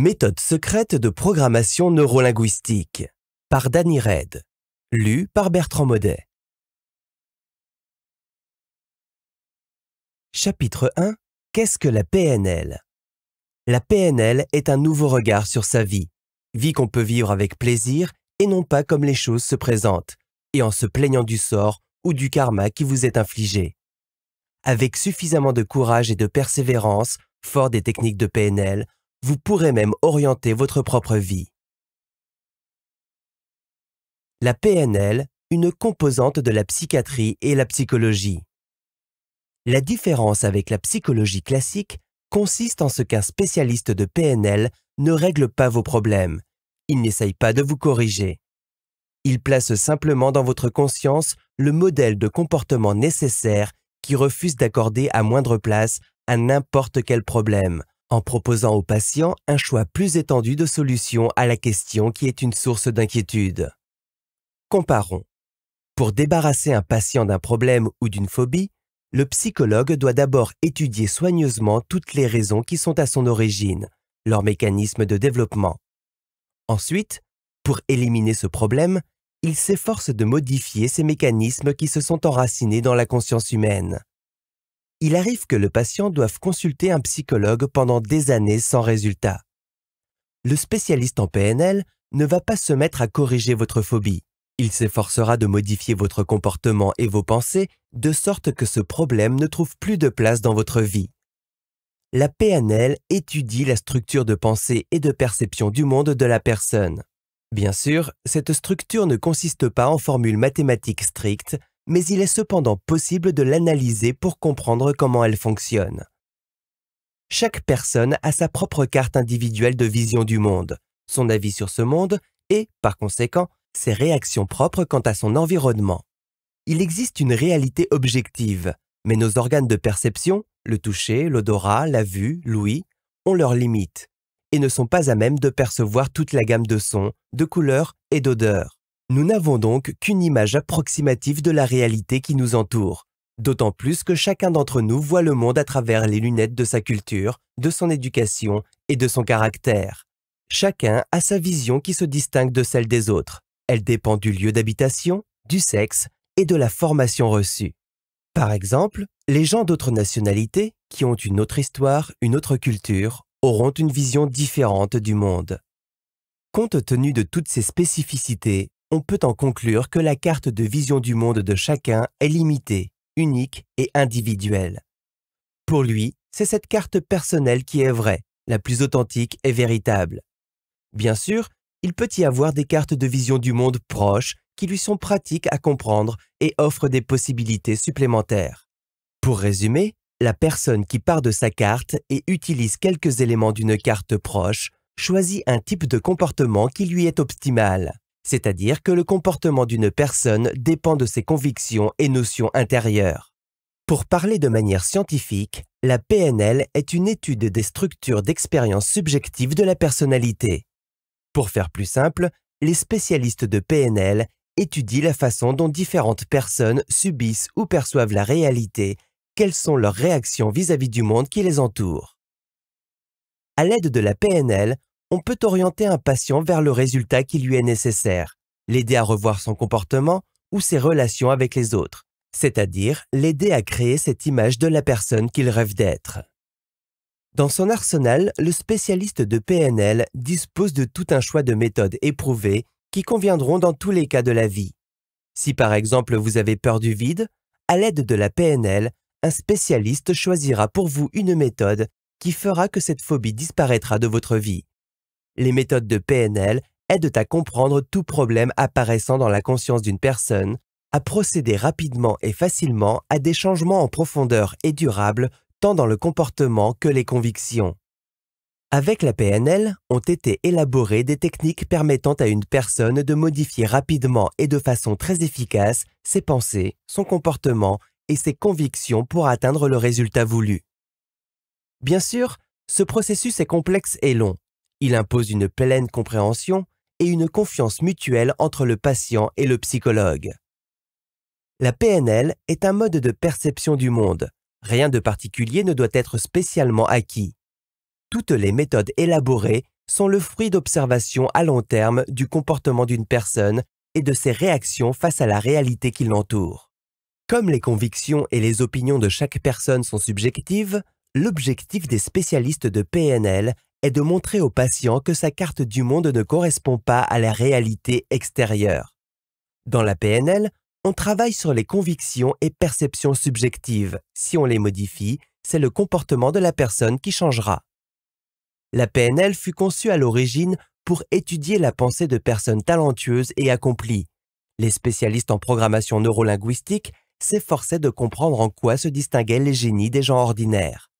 Méthode secrète de programmation neurolinguistique par Danny Red, lu par Bertrand Modet. Chapitre 1 Qu'est-ce que la PNL La PNL est un nouveau regard sur sa vie, vie qu'on peut vivre avec plaisir et non pas comme les choses se présentent, et en se plaignant du sort ou du karma qui vous est infligé. Avec suffisamment de courage et de persévérance, fort des techniques de PNL, vous pourrez même orienter votre propre vie. La PNL, une composante de la psychiatrie et la psychologie. La différence avec la psychologie classique consiste en ce qu'un spécialiste de PNL ne règle pas vos problèmes. Il n'essaye pas de vous corriger. Il place simplement dans votre conscience le modèle de comportement nécessaire qui refuse d'accorder à moindre place à n'importe quel problème, en proposant au patient un choix plus étendu de solutions à la question qui est une source d'inquiétude. Comparons. Pour débarrasser un patient d'un problème ou d'une phobie, le psychologue doit d'abord étudier soigneusement toutes les raisons qui sont à son origine, leurs mécanismes de développement. Ensuite, pour éliminer ce problème, il s'efforce de modifier ces mécanismes qui se sont enracinés dans la conscience humaine il arrive que le patient doive consulter un psychologue pendant des années sans résultat. Le spécialiste en PNL ne va pas se mettre à corriger votre phobie. Il s'efforcera de modifier votre comportement et vos pensées de sorte que ce problème ne trouve plus de place dans votre vie. La PNL étudie la structure de pensée et de perception du monde de la personne. Bien sûr, cette structure ne consiste pas en formules mathématiques strictes, mais il est cependant possible de l'analyser pour comprendre comment elle fonctionne. Chaque personne a sa propre carte individuelle de vision du monde, son avis sur ce monde et, par conséquent, ses réactions propres quant à son environnement. Il existe une réalité objective, mais nos organes de perception, le toucher, l'odorat, la vue, l'ouïe, ont leurs limites et ne sont pas à même de percevoir toute la gamme de sons, de couleurs et d'odeurs. Nous n'avons donc qu'une image approximative de la réalité qui nous entoure, d'autant plus que chacun d'entre nous voit le monde à travers les lunettes de sa culture, de son éducation et de son caractère. Chacun a sa vision qui se distingue de celle des autres. Elle dépend du lieu d'habitation, du sexe et de la formation reçue. Par exemple, les gens d'autres nationalités, qui ont une autre histoire, une autre culture, auront une vision différente du monde. Compte tenu de toutes ces spécificités, on peut en conclure que la carte de vision du monde de chacun est limitée, unique et individuelle. Pour lui, c'est cette carte personnelle qui est vraie, la plus authentique et véritable. Bien sûr, il peut y avoir des cartes de vision du monde proches qui lui sont pratiques à comprendre et offrent des possibilités supplémentaires. Pour résumer, la personne qui part de sa carte et utilise quelques éléments d'une carte proche choisit un type de comportement qui lui est optimal c'est-à-dire que le comportement d'une personne dépend de ses convictions et notions intérieures. Pour parler de manière scientifique, la PNL est une étude des structures d'expérience subjective de la personnalité. Pour faire plus simple, les spécialistes de PNL étudient la façon dont différentes personnes subissent ou perçoivent la réalité, quelles sont leurs réactions vis-à-vis du monde qui les entoure. À l'aide de la PNL, on peut orienter un patient vers le résultat qui lui est nécessaire, l'aider à revoir son comportement ou ses relations avec les autres, c'est-à-dire l'aider à créer cette image de la personne qu'il rêve d'être. Dans son arsenal, le spécialiste de PNL dispose de tout un choix de méthodes éprouvées qui conviendront dans tous les cas de la vie. Si par exemple vous avez peur du vide, à l'aide de la PNL, un spécialiste choisira pour vous une méthode qui fera que cette phobie disparaîtra de votre vie les méthodes de PNL aident à comprendre tout problème apparaissant dans la conscience d'une personne, à procéder rapidement et facilement à des changements en profondeur et durables tant dans le comportement que les convictions. Avec la PNL, ont été élaborées des techniques permettant à une personne de modifier rapidement et de façon très efficace ses pensées, son comportement et ses convictions pour atteindre le résultat voulu. Bien sûr, ce processus est complexe et long, il impose une pleine compréhension et une confiance mutuelle entre le patient et le psychologue. La PNL est un mode de perception du monde. Rien de particulier ne doit être spécialement acquis. Toutes les méthodes élaborées sont le fruit d'observations à long terme du comportement d'une personne et de ses réactions face à la réalité qui l'entoure. Comme les convictions et les opinions de chaque personne sont subjectives, l'objectif des spécialistes de PNL est de montrer au patient que sa carte du monde ne correspond pas à la réalité extérieure. Dans la PNL, on travaille sur les convictions et perceptions subjectives. Si on les modifie, c'est le comportement de la personne qui changera. La PNL fut conçue à l'origine pour étudier la pensée de personnes talentueuses et accomplies. Les spécialistes en programmation neurolinguistique s'efforçaient de comprendre en quoi se distinguaient les génies des gens ordinaires.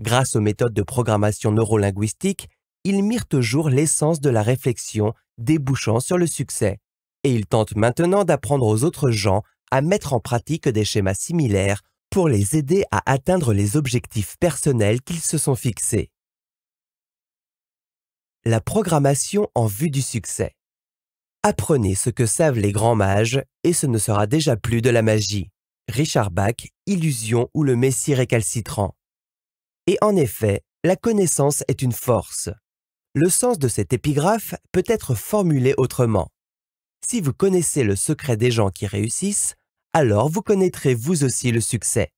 Grâce aux méthodes de programmation neurolinguistique, ils mirent toujours l'essence de la réflexion débouchant sur le succès, et ils tentent maintenant d'apprendre aux autres gens à mettre en pratique des schémas similaires pour les aider à atteindre les objectifs personnels qu'ils se sont fixés. La programmation en vue du succès. Apprenez ce que savent les grands mages et ce ne sera déjà plus de la magie. Richard Bach, Illusion ou le Messie récalcitrant. Et en effet, la connaissance est une force. Le sens de cette épigraphe peut être formulé autrement. Si vous connaissez le secret des gens qui réussissent, alors vous connaîtrez vous aussi le succès.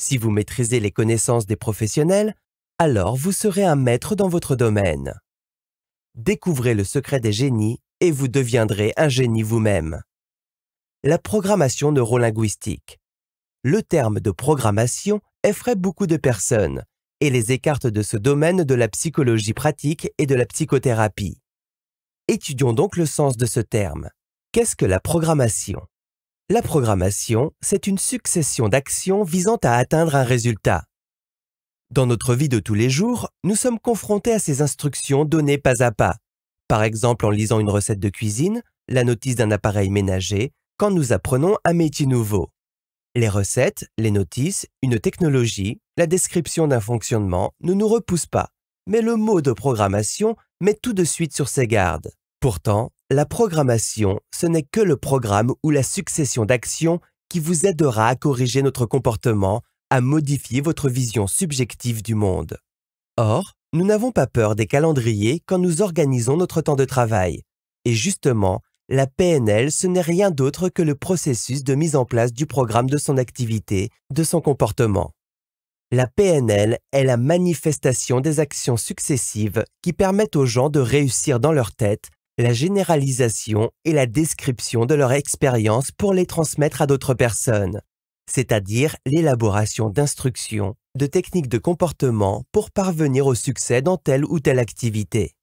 Si vous maîtrisez les connaissances des professionnels, alors vous serez un maître dans votre domaine. Découvrez le secret des génies et vous deviendrez un génie vous-même. La programmation neurolinguistique. Le terme de programmation effraie beaucoup de personnes et les écartent de ce domaine de la psychologie pratique et de la psychothérapie. Étudions donc le sens de ce terme. Qu'est-ce que la programmation La programmation, c'est une succession d'actions visant à atteindre un résultat. Dans notre vie de tous les jours, nous sommes confrontés à ces instructions données pas à pas, par exemple en lisant une recette de cuisine, la notice d'un appareil ménager, quand nous apprenons un métier nouveau. Les recettes, les notices, une technologie, la description d'un fonctionnement ne nous repoussent pas, mais le mot de programmation met tout de suite sur ses gardes. Pourtant, la programmation, ce n'est que le programme ou la succession d'actions qui vous aidera à corriger notre comportement, à modifier votre vision subjective du monde. Or, nous n'avons pas peur des calendriers quand nous organisons notre temps de travail. Et justement, la PNL, ce n'est rien d'autre que le processus de mise en place du programme de son activité, de son comportement. La PNL est la manifestation des actions successives qui permettent aux gens de réussir dans leur tête la généralisation et la description de leur expérience pour les transmettre à d'autres personnes, c'est-à-dire l'élaboration d'instructions, de techniques de comportement pour parvenir au succès dans telle ou telle activité.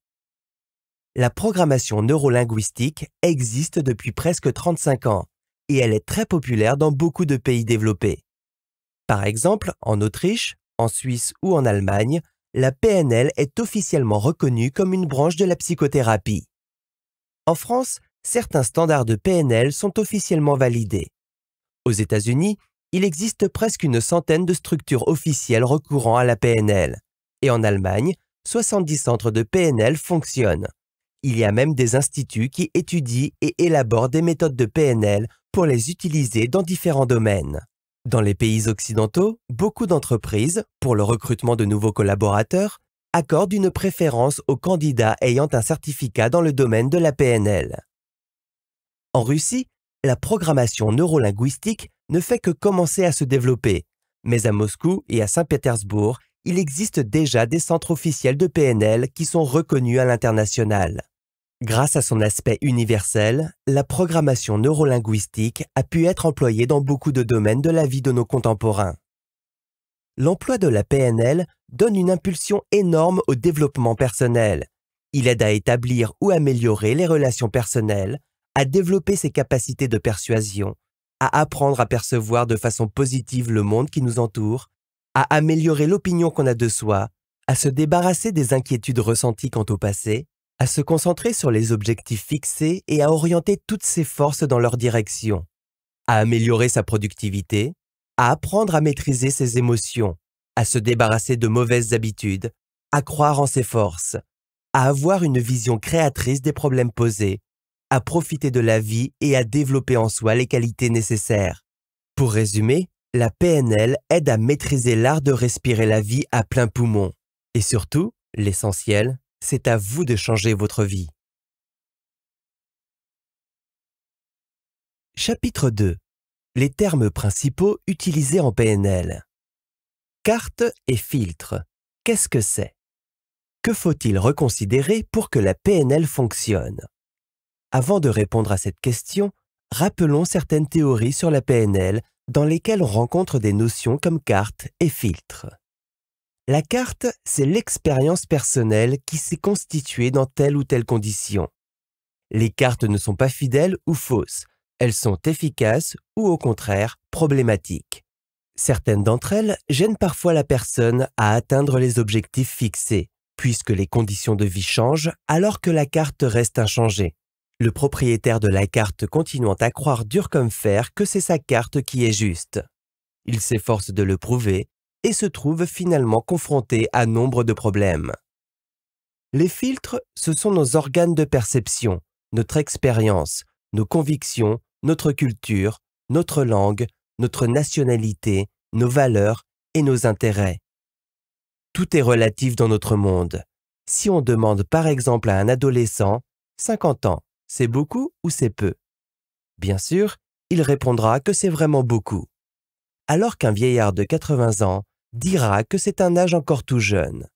La programmation neurolinguistique existe depuis presque 35 ans et elle est très populaire dans beaucoup de pays développés. Par exemple, en Autriche, en Suisse ou en Allemagne, la PNL est officiellement reconnue comme une branche de la psychothérapie. En France, certains standards de PNL sont officiellement validés. Aux États-Unis, il existe presque une centaine de structures officielles recourant à la PNL. Et en Allemagne, 70 centres de PNL fonctionnent. Il y a même des instituts qui étudient et élaborent des méthodes de PNL pour les utiliser dans différents domaines. Dans les pays occidentaux, beaucoup d'entreprises, pour le recrutement de nouveaux collaborateurs, accordent une préférence aux candidats ayant un certificat dans le domaine de la PNL. En Russie, la programmation neurolinguistique ne fait que commencer à se développer, mais à Moscou et à Saint-Pétersbourg, il existe déjà des centres officiels de PNL qui sont reconnus à l'international. Grâce à son aspect universel, la programmation neurolinguistique a pu être employée dans beaucoup de domaines de la vie de nos contemporains. L'emploi de la PNL donne une impulsion énorme au développement personnel. Il aide à établir ou améliorer les relations personnelles, à développer ses capacités de persuasion, à apprendre à percevoir de façon positive le monde qui nous entoure, à améliorer l'opinion qu'on a de soi, à se débarrasser des inquiétudes ressenties quant au passé, à se concentrer sur les objectifs fixés et à orienter toutes ses forces dans leur direction, à améliorer sa productivité, à apprendre à maîtriser ses émotions, à se débarrasser de mauvaises habitudes, à croire en ses forces, à avoir une vision créatrice des problèmes posés, à profiter de la vie et à développer en soi les qualités nécessaires. Pour résumer, la PNL aide à maîtriser l'art de respirer la vie à plein poumon. Et surtout, l'essentiel, c'est à vous de changer votre vie. Chapitre 2. Les termes principaux utilisés en PNL. Carte et filtre. Qu'est-ce que c'est Que faut-il reconsidérer pour que la PNL fonctionne Avant de répondre à cette question, rappelons certaines théories sur la PNL dans lesquelles on rencontre des notions comme carte et filtre. La carte, c'est l'expérience personnelle qui s'est constituée dans telle ou telle condition. Les cartes ne sont pas fidèles ou fausses, elles sont efficaces ou au contraire problématiques. Certaines d'entre elles gênent parfois la personne à atteindre les objectifs fixés, puisque les conditions de vie changent alors que la carte reste inchangée. Le propriétaire de la carte continuant à croire dur comme fer que c'est sa carte qui est juste. Il s'efforce de le prouver, et se trouve finalement confronté à nombre de problèmes. Les filtres, ce sont nos organes de perception, notre expérience, nos convictions, notre culture, notre langue, notre nationalité, nos valeurs et nos intérêts. Tout est relatif dans notre monde. Si on demande par exemple à un adolescent 50 ans, c'est beaucoup ou c'est peu Bien sûr, il répondra que c'est vraiment beaucoup. Alors qu'un vieillard de 80 ans dira que c'est un âge encore tout jeune.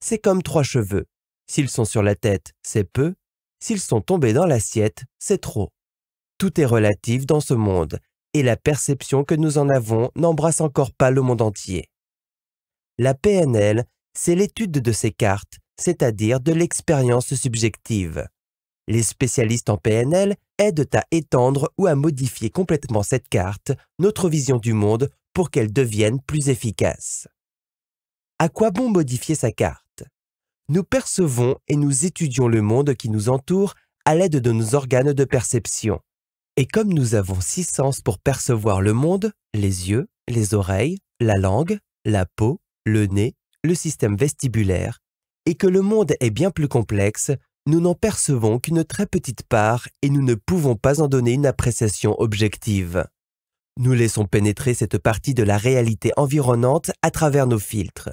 C'est comme trois cheveux. S'ils sont sur la tête, c'est peu. S'ils sont tombés dans l'assiette, c'est trop. Tout est relatif dans ce monde, et la perception que nous en avons n'embrasse encore pas le monde entier. La PNL, c'est l'étude de ces cartes, c'est-à-dire de l'expérience subjective. Les spécialistes en PNL aident à étendre ou à modifier complètement cette carte, notre vision du monde, pour qu'elle devienne plus efficaces. À quoi bon modifier sa carte Nous percevons et nous étudions le monde qui nous entoure à l'aide de nos organes de perception. Et comme nous avons six sens pour percevoir le monde, les yeux, les oreilles, la langue, la peau, le nez, le système vestibulaire, et que le monde est bien plus complexe, nous n'en percevons qu'une très petite part et nous ne pouvons pas en donner une appréciation objective. Nous laissons pénétrer cette partie de la réalité environnante à travers nos filtres,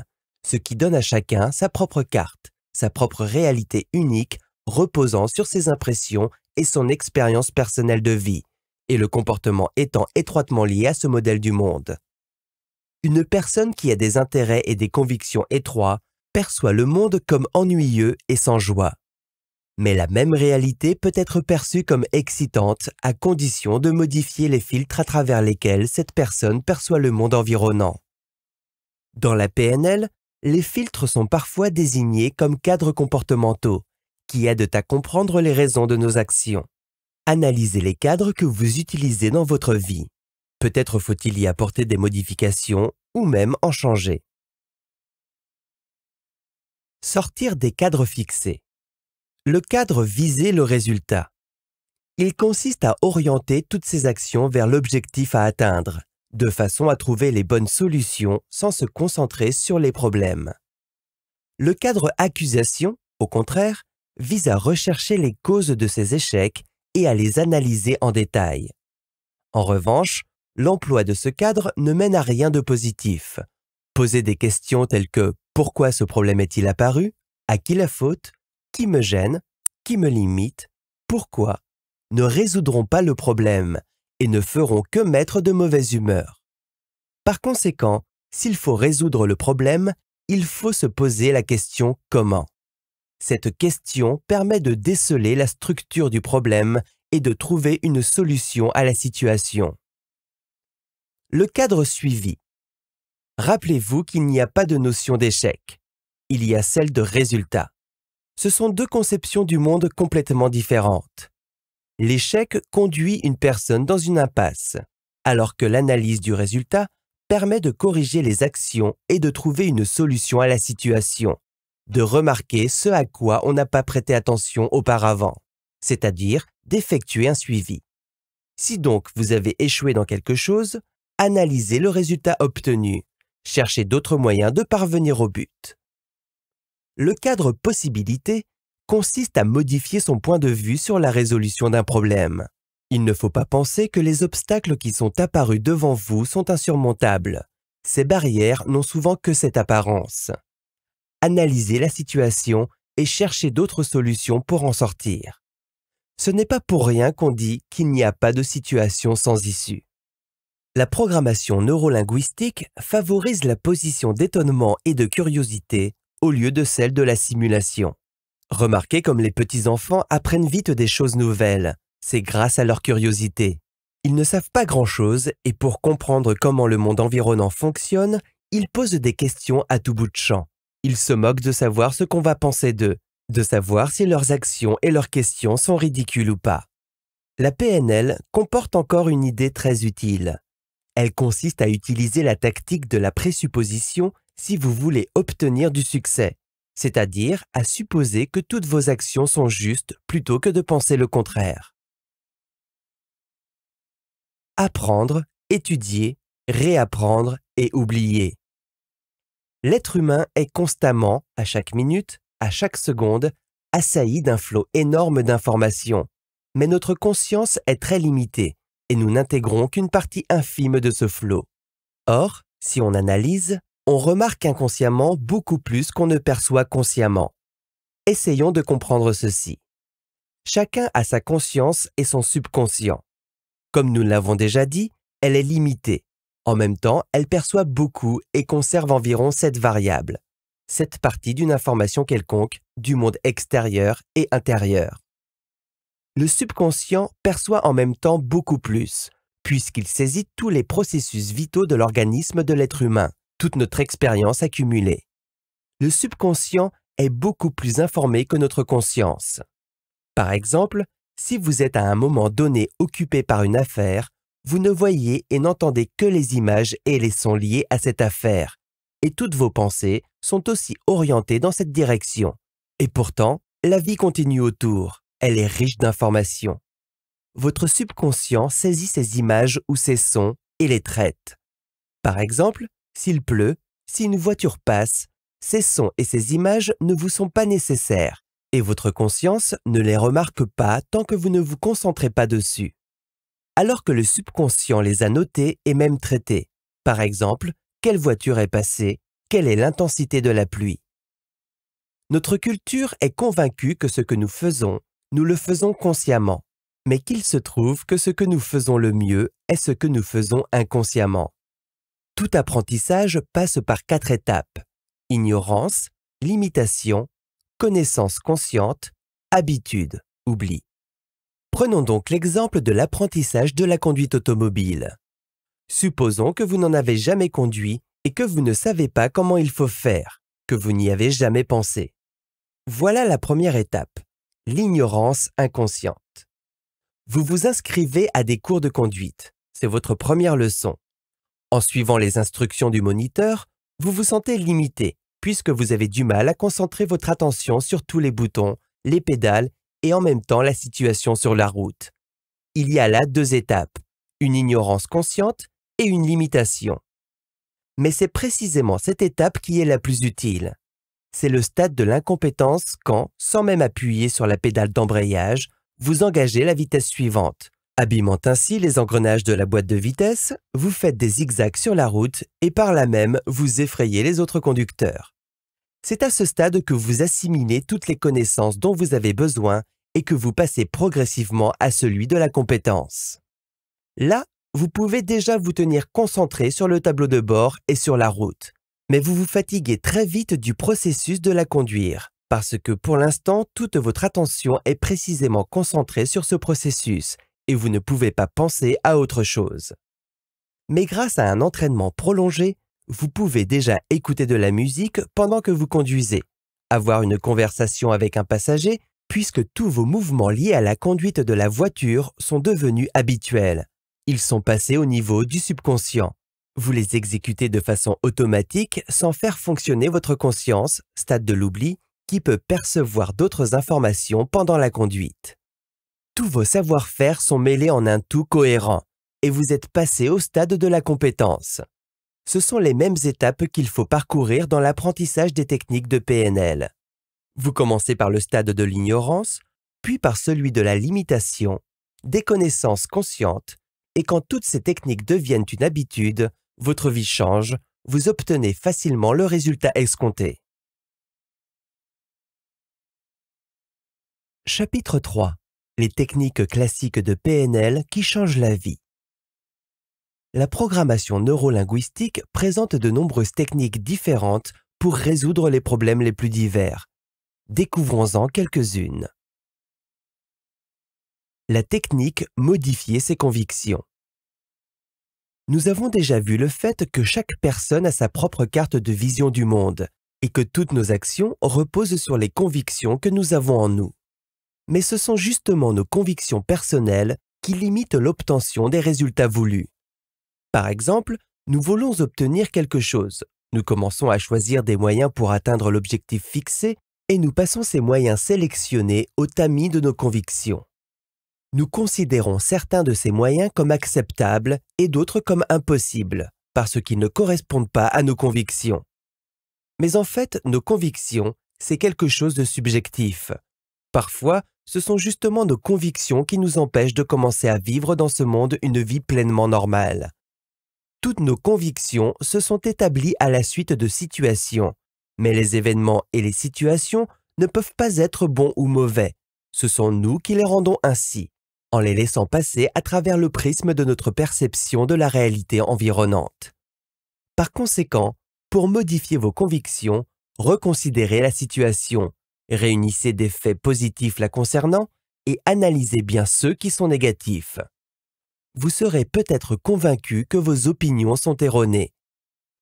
ce qui donne à chacun sa propre carte, sa propre réalité unique reposant sur ses impressions et son expérience personnelle de vie, et le comportement étant étroitement lié à ce modèle du monde. Une personne qui a des intérêts et des convictions étroits perçoit le monde comme ennuyeux et sans joie. Mais la même réalité peut être perçue comme excitante à condition de modifier les filtres à travers lesquels cette personne perçoit le monde environnant. Dans la PNL, les filtres sont parfois désignés comme cadres comportementaux, qui aident à comprendre les raisons de nos actions. Analysez les cadres que vous utilisez dans votre vie. Peut-être faut-il y apporter des modifications ou même en changer. Sortir des cadres fixés. Le cadre Viser le résultat. Il consiste à orienter toutes ses actions vers l'objectif à atteindre, de façon à trouver les bonnes solutions sans se concentrer sur les problèmes. Le cadre accusation, au contraire, vise à rechercher les causes de ces échecs et à les analyser en détail. En revanche, l'emploi de ce cadre ne mène à rien de positif. Poser des questions telles que pourquoi ce problème est-il apparu, à qui la faute, qui me gêne, qui me limite, pourquoi, ne résoudront pas le problème et ne feront que mettre de mauvaise humeur. Par conséquent, s'il faut résoudre le problème, il faut se poser la question comment. Cette question permet de déceler la structure du problème et de trouver une solution à la situation. Le cadre suivi. Rappelez-vous qu'il n'y a pas de notion d'échec. Il y a celle de résultat ce sont deux conceptions du monde complètement différentes. L'échec conduit une personne dans une impasse, alors que l'analyse du résultat permet de corriger les actions et de trouver une solution à la situation, de remarquer ce à quoi on n'a pas prêté attention auparavant, c'est-à-dire d'effectuer un suivi. Si donc vous avez échoué dans quelque chose, analysez le résultat obtenu, cherchez d'autres moyens de parvenir au but le cadre possibilité consiste à modifier son point de vue sur la résolution d'un problème. Il ne faut pas penser que les obstacles qui sont apparus devant vous sont insurmontables. Ces barrières n'ont souvent que cette apparence. Analysez la situation et cherchez d'autres solutions pour en sortir. Ce n'est pas pour rien qu'on dit qu'il n'y a pas de situation sans issue. La programmation neurolinguistique favorise la position d'étonnement et de curiosité au lieu de celle de la simulation. Remarquez comme les petits-enfants apprennent vite des choses nouvelles. C'est grâce à leur curiosité. Ils ne savent pas grand-chose et pour comprendre comment le monde environnant fonctionne, ils posent des questions à tout bout de champ. Ils se moquent de savoir ce qu'on va penser d'eux, de savoir si leurs actions et leurs questions sont ridicules ou pas. La PNL comporte encore une idée très utile. Elle consiste à utiliser la tactique de la présupposition si vous voulez obtenir du succès, c'est-à-dire à supposer que toutes vos actions sont justes plutôt que de penser le contraire. Apprendre, étudier, réapprendre et oublier. L'être humain est constamment, à chaque minute, à chaque seconde, assailli d'un flot énorme d'informations. Mais notre conscience est très limitée et nous n'intégrons qu'une partie infime de ce flot. Or, si on analyse, on remarque inconsciemment beaucoup plus qu'on ne perçoit consciemment. Essayons de comprendre ceci. Chacun a sa conscience et son subconscient. Comme nous l'avons déjà dit, elle est limitée. En même temps, elle perçoit beaucoup et conserve environ cette variable, cette partie d'une information quelconque du monde extérieur et intérieur. Le subconscient perçoit en même temps beaucoup plus, puisqu'il saisit tous les processus vitaux de l'organisme de l'être humain, toute notre expérience accumulée. Le subconscient est beaucoup plus informé que notre conscience. Par exemple, si vous êtes à un moment donné occupé par une affaire, vous ne voyez et n'entendez que les images et les sons liés à cette affaire, et toutes vos pensées sont aussi orientées dans cette direction. Et pourtant, la vie continue autour, elle est riche d'informations. Votre subconscient saisit ces images ou ces sons et les traite. Par exemple, s'il pleut, si une voiture passe, ces sons et ces images ne vous sont pas nécessaires, et votre conscience ne les remarque pas tant que vous ne vous concentrez pas dessus. Alors que le subconscient les a notés et même traités. Par exemple, quelle voiture est passée, quelle est l'intensité de la pluie. Notre culture est convaincue que ce que nous faisons, nous le faisons consciemment, mais qu'il se trouve que ce que nous faisons le mieux est ce que nous faisons inconsciemment. Tout apprentissage passe par quatre étapes. Ignorance, limitation, connaissance consciente, habitude, oubli. Prenons donc l'exemple de l'apprentissage de la conduite automobile. Supposons que vous n'en avez jamais conduit et que vous ne savez pas comment il faut faire, que vous n'y avez jamais pensé. Voilà la première étape, l'ignorance inconsciente. Vous vous inscrivez à des cours de conduite, c'est votre première leçon. En suivant les instructions du moniteur, vous vous sentez limité, puisque vous avez du mal à concentrer votre attention sur tous les boutons, les pédales et en même temps la situation sur la route. Il y a là deux étapes, une ignorance consciente et une limitation. Mais c'est précisément cette étape qui est la plus utile. C'est le stade de l'incompétence quand, sans même appuyer sur la pédale d'embrayage, vous engagez la vitesse suivante. Abîmant ainsi les engrenages de la boîte de vitesse, vous faites des zigzags sur la route et par là même vous effrayez les autres conducteurs. C'est à ce stade que vous assimilez toutes les connaissances dont vous avez besoin et que vous passez progressivement à celui de la compétence. Là, vous pouvez déjà vous tenir concentré sur le tableau de bord et sur la route, mais vous vous fatiguez très vite du processus de la conduire, parce que pour l'instant toute votre attention est précisément concentrée sur ce processus et vous ne pouvez pas penser à autre chose. Mais grâce à un entraînement prolongé, vous pouvez déjà écouter de la musique pendant que vous conduisez, avoir une conversation avec un passager, puisque tous vos mouvements liés à la conduite de la voiture sont devenus habituels. Ils sont passés au niveau du subconscient. Vous les exécutez de façon automatique sans faire fonctionner votre conscience, stade de l'oubli, qui peut percevoir d'autres informations pendant la conduite. Tous vos savoir-faire sont mêlés en un tout cohérent et vous êtes passé au stade de la compétence. Ce sont les mêmes étapes qu'il faut parcourir dans l'apprentissage des techniques de PNL. Vous commencez par le stade de l'ignorance, puis par celui de la limitation, des connaissances conscientes, et quand toutes ces techniques deviennent une habitude, votre vie change, vous obtenez facilement le résultat escompté. Chapitre 3 les techniques classiques de PNL qui changent la vie. La programmation neurolinguistique présente de nombreuses techniques différentes pour résoudre les problèmes les plus divers. Découvrons-en quelques-unes. La technique modifier ses convictions. Nous avons déjà vu le fait que chaque personne a sa propre carte de vision du monde et que toutes nos actions reposent sur les convictions que nous avons en nous mais ce sont justement nos convictions personnelles qui limitent l'obtention des résultats voulus. Par exemple, nous voulons obtenir quelque chose. Nous commençons à choisir des moyens pour atteindre l'objectif fixé et nous passons ces moyens sélectionnés au tamis de nos convictions. Nous considérons certains de ces moyens comme acceptables et d'autres comme impossibles, parce qu'ils ne correspondent pas à nos convictions. Mais en fait, nos convictions, c'est quelque chose de subjectif. Parfois, ce sont justement nos convictions qui nous empêchent de commencer à vivre dans ce monde une vie pleinement normale. Toutes nos convictions se sont établies à la suite de situations, mais les événements et les situations ne peuvent pas être bons ou mauvais, ce sont nous qui les rendons ainsi, en les laissant passer à travers le prisme de notre perception de la réalité environnante. Par conséquent, pour modifier vos convictions, reconsidérez la situation, Réunissez des faits positifs la concernant et analysez bien ceux qui sont négatifs. Vous serez peut-être convaincu que vos opinions sont erronées.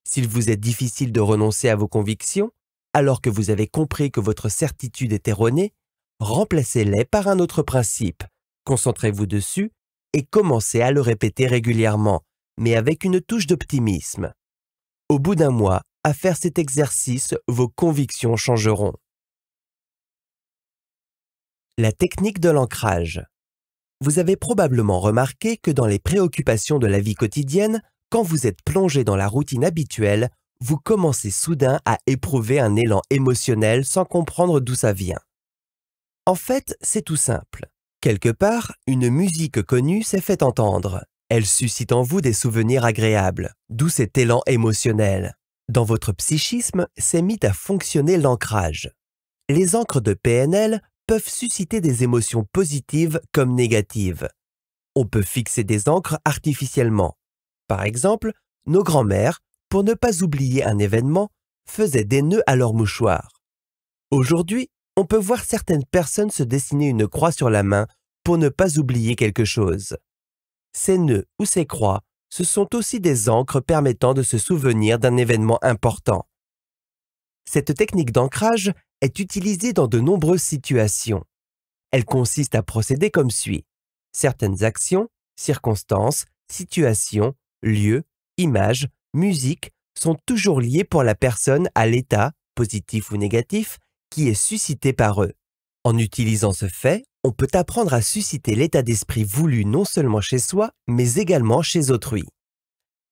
S'il vous est difficile de renoncer à vos convictions, alors que vous avez compris que votre certitude est erronée, remplacez-les par un autre principe, concentrez-vous dessus et commencez à le répéter régulièrement, mais avec une touche d'optimisme. Au bout d'un mois, à faire cet exercice, vos convictions changeront. La technique de l'ancrage. Vous avez probablement remarqué que dans les préoccupations de la vie quotidienne, quand vous êtes plongé dans la routine habituelle, vous commencez soudain à éprouver un élan émotionnel sans comprendre d'où ça vient. En fait, c'est tout simple. Quelque part, une musique connue s'est fait entendre. Elle suscite en vous des souvenirs agréables, d'où cet élan émotionnel. Dans votre psychisme s'est mis à fonctionner l'ancrage. Les encres de PNL peuvent susciter des émotions positives comme négatives. On peut fixer des encres artificiellement. Par exemple, nos grands-mères, pour ne pas oublier un événement, faisaient des nœuds à leur mouchoir. Aujourd'hui, on peut voir certaines personnes se dessiner une croix sur la main pour ne pas oublier quelque chose. Ces nœuds ou ces croix, ce sont aussi des encres permettant de se souvenir d'un événement important. Cette technique d'ancrage est utilisée dans de nombreuses situations. Elle consiste à procéder comme suit. Certaines actions, circonstances, situations, lieux, images, musique sont toujours liées pour la personne à l'état, positif ou négatif, qui est suscité par eux. En utilisant ce fait, on peut apprendre à susciter l'état d'esprit voulu non seulement chez soi, mais également chez autrui.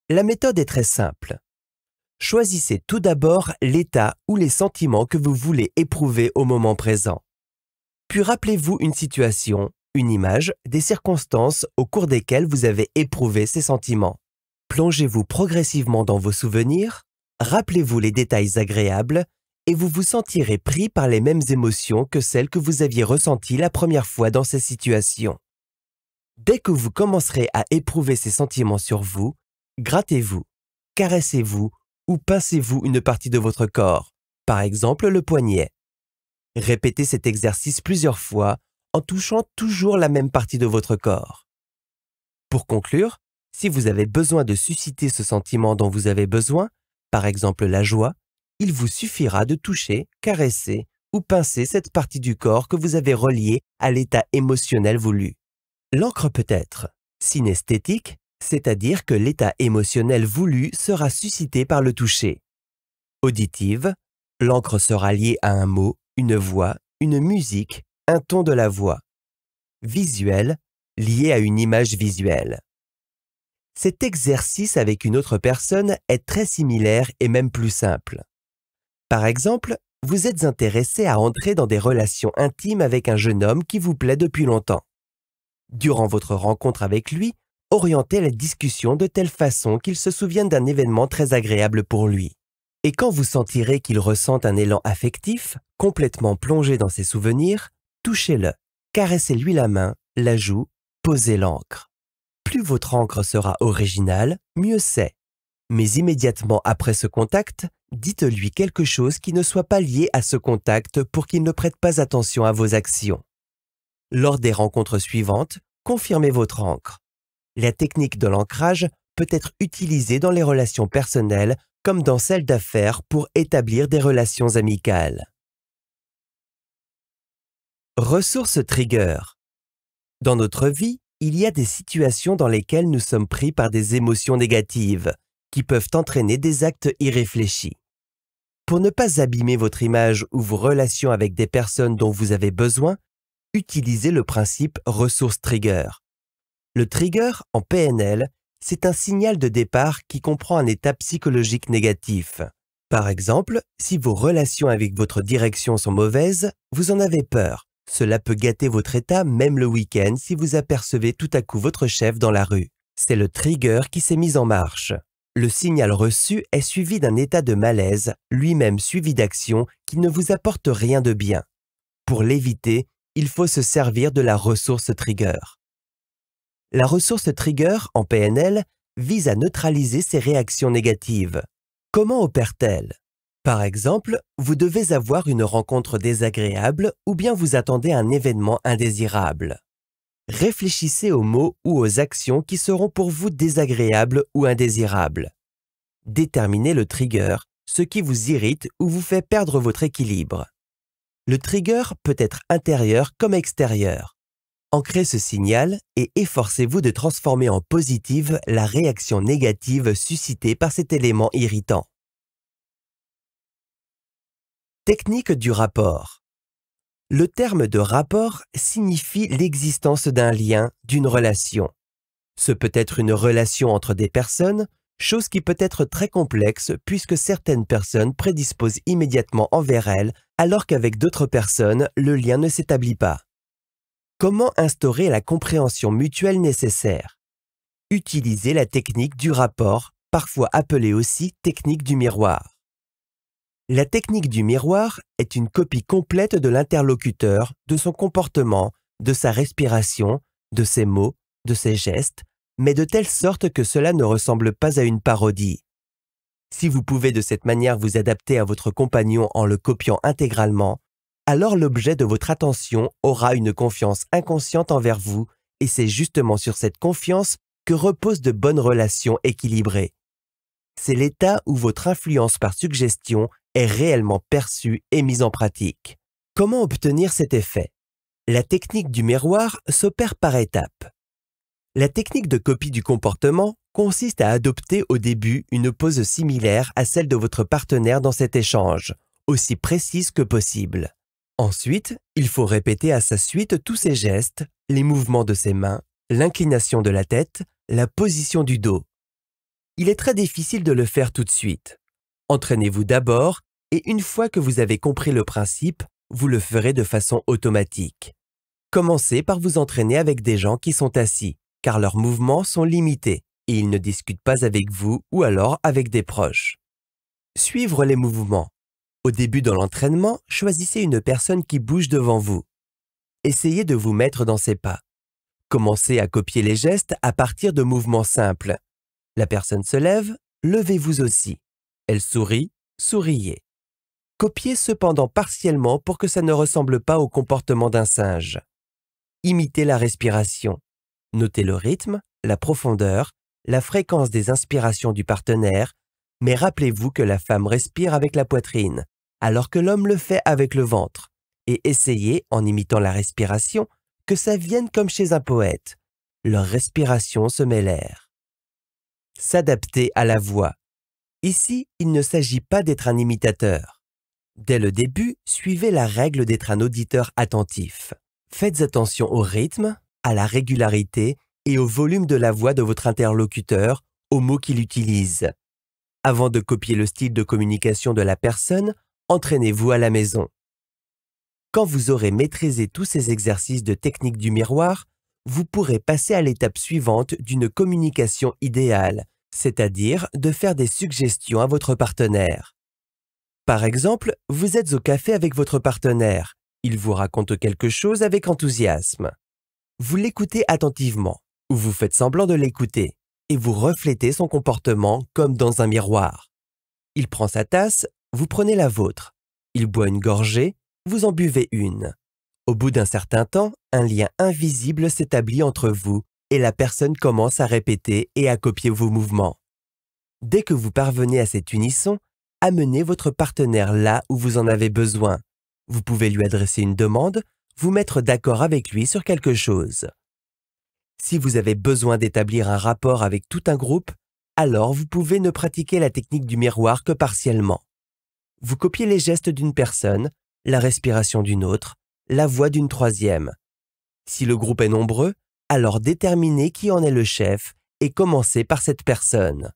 La méthode est très simple. Choisissez tout d'abord l'état ou les sentiments que vous voulez éprouver au moment présent. Puis rappelez-vous une situation, une image, des circonstances au cours desquelles vous avez éprouvé ces sentiments. Plongez-vous progressivement dans vos souvenirs, rappelez-vous les détails agréables et vous vous sentirez pris par les mêmes émotions que celles que vous aviez ressenties la première fois dans ces situations. Dès que vous commencerez à éprouver ces sentiments sur vous, grattez-vous, caressez-vous ou pincez-vous une partie de votre corps, par exemple le poignet. Répétez cet exercice plusieurs fois en touchant toujours la même partie de votre corps. Pour conclure, si vous avez besoin de susciter ce sentiment dont vous avez besoin, par exemple la joie, il vous suffira de toucher, caresser ou pincer cette partie du corps que vous avez reliée à l'état émotionnel voulu. L'encre peut être synesthétique, c'est-à-dire que l'état émotionnel voulu sera suscité par le toucher. Auditive, l'encre sera liée à un mot, une voix, une musique, un ton de la voix. Visuel, lié à une image visuelle. Cet exercice avec une autre personne est très similaire et même plus simple. Par exemple, vous êtes intéressé à entrer dans des relations intimes avec un jeune homme qui vous plaît depuis longtemps. Durant votre rencontre avec lui, Orientez la discussion de telle façon qu'il se souvienne d'un événement très agréable pour lui. Et quand vous sentirez qu'il ressent un élan affectif, complètement plongé dans ses souvenirs, touchez-le, caressez-lui la main, la joue, posez l'encre. Plus votre encre sera originale, mieux c'est. Mais immédiatement après ce contact, dites-lui quelque chose qui ne soit pas lié à ce contact pour qu'il ne prête pas attention à vos actions. Lors des rencontres suivantes, confirmez votre encre. La technique de l'ancrage peut être utilisée dans les relations personnelles comme dans celles d'affaires pour établir des relations amicales. Ressources trigger. Dans notre vie, il y a des situations dans lesquelles nous sommes pris par des émotions négatives qui peuvent entraîner des actes irréfléchis. Pour ne pas abîmer votre image ou vos relations avec des personnes dont vous avez besoin, utilisez le principe Ressources trigger. Le trigger, en PNL, c'est un signal de départ qui comprend un état psychologique négatif. Par exemple, si vos relations avec votre direction sont mauvaises, vous en avez peur. Cela peut gâter votre état même le week-end si vous apercevez tout à coup votre chef dans la rue. C'est le trigger qui s'est mis en marche. Le signal reçu est suivi d'un état de malaise, lui-même suivi d'actions, qui ne vous apporte rien de bien. Pour l'éviter, il faut se servir de la ressource trigger la ressource trigger en PNL vise à neutraliser ces réactions négatives. Comment opère-t-elle Par exemple, vous devez avoir une rencontre désagréable ou bien vous attendez un événement indésirable. Réfléchissez aux mots ou aux actions qui seront pour vous désagréables ou indésirables. Déterminez le trigger, ce qui vous irrite ou vous fait perdre votre équilibre. Le trigger peut être intérieur comme extérieur. Ancrez ce signal et efforcez-vous de transformer en positive la réaction négative suscitée par cet élément irritant. Technique du rapport. Le terme de rapport signifie l'existence d'un lien, d'une relation. Ce peut être une relation entre des personnes, chose qui peut être très complexe puisque certaines personnes prédisposent immédiatement envers elles alors qu'avec d'autres personnes, le lien ne s'établit pas. Comment instaurer la compréhension mutuelle nécessaire Utilisez la technique du rapport, parfois appelée aussi technique du miroir. La technique du miroir est une copie complète de l'interlocuteur, de son comportement, de sa respiration, de ses mots, de ses gestes, mais de telle sorte que cela ne ressemble pas à une parodie. Si vous pouvez de cette manière vous adapter à votre compagnon en le copiant intégralement, alors l'objet de votre attention aura une confiance inconsciente envers vous, et c'est justement sur cette confiance que reposent de bonnes relations équilibrées. C'est l'état où votre influence par suggestion est réellement perçue et mise en pratique. Comment obtenir cet effet La technique du miroir s'opère par étapes. La technique de copie du comportement consiste à adopter au début une pose similaire à celle de votre partenaire dans cet échange, aussi précise que possible. Ensuite, il faut répéter à sa suite tous ses gestes, les mouvements de ses mains, l'inclination de la tête, la position du dos. Il est très difficile de le faire tout de suite. Entraînez-vous d'abord et une fois que vous avez compris le principe, vous le ferez de façon automatique. Commencez par vous entraîner avec des gens qui sont assis, car leurs mouvements sont limités et ils ne discutent pas avec vous ou alors avec des proches. Suivre les mouvements au début de l'entraînement, choisissez une personne qui bouge devant vous. Essayez de vous mettre dans ses pas. Commencez à copier les gestes à partir de mouvements simples. La personne se lève, levez-vous aussi. Elle sourit, souriez. Copiez cependant partiellement pour que ça ne ressemble pas au comportement d'un singe. Imitez la respiration. Notez le rythme, la profondeur, la fréquence des inspirations du partenaire, mais rappelez-vous que la femme respire avec la poitrine, alors que l'homme le fait avec le ventre, et essayez, en imitant la respiration, que ça vienne comme chez un poète. Leur respiration se mêlèrent. S'adapter à la voix. Ici, il ne s'agit pas d'être un imitateur. Dès le début, suivez la règle d'être un auditeur attentif. Faites attention au rythme, à la régularité et au volume de la voix de votre interlocuteur, aux mots qu'il utilise. Avant de copier le style de communication de la personne, entraînez-vous à la maison. Quand vous aurez maîtrisé tous ces exercices de technique du miroir, vous pourrez passer à l'étape suivante d'une communication idéale, c'est-à-dire de faire des suggestions à votre partenaire. Par exemple, vous êtes au café avec votre partenaire. Il vous raconte quelque chose avec enthousiasme. Vous l'écoutez attentivement, ou vous faites semblant de l'écouter et vous reflétez son comportement comme dans un miroir. Il prend sa tasse, vous prenez la vôtre. Il boit une gorgée, vous en buvez une. Au bout d'un certain temps, un lien invisible s'établit entre vous et la personne commence à répéter et à copier vos mouvements. Dès que vous parvenez à cet unisson, amenez votre partenaire là où vous en avez besoin. Vous pouvez lui adresser une demande, vous mettre d'accord avec lui sur quelque chose. Si vous avez besoin d'établir un rapport avec tout un groupe, alors vous pouvez ne pratiquer la technique du miroir que partiellement. Vous copiez les gestes d'une personne, la respiration d'une autre, la voix d'une troisième. Si le groupe est nombreux, alors déterminez qui en est le chef et commencez par cette personne.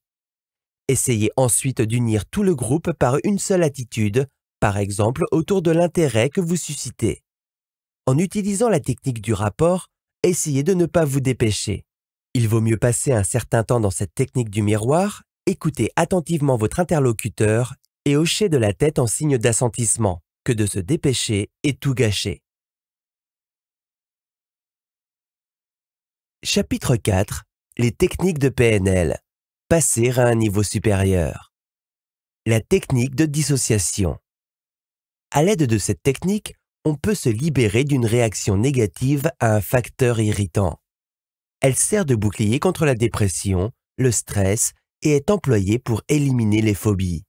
Essayez ensuite d'unir tout le groupe par une seule attitude, par exemple autour de l'intérêt que vous suscitez. En utilisant la technique du rapport, essayez de ne pas vous dépêcher. Il vaut mieux passer un certain temps dans cette technique du miroir, écouter attentivement votre interlocuteur et hocher de la tête en signe d'assentissement, que de se dépêcher et tout gâcher. Chapitre 4 Les techniques de PNL Passer à un niveau supérieur. La technique de dissociation. À l'aide de cette technique, on peut se libérer d'une réaction négative à un facteur irritant. Elle sert de bouclier contre la dépression, le stress et est employée pour éliminer les phobies.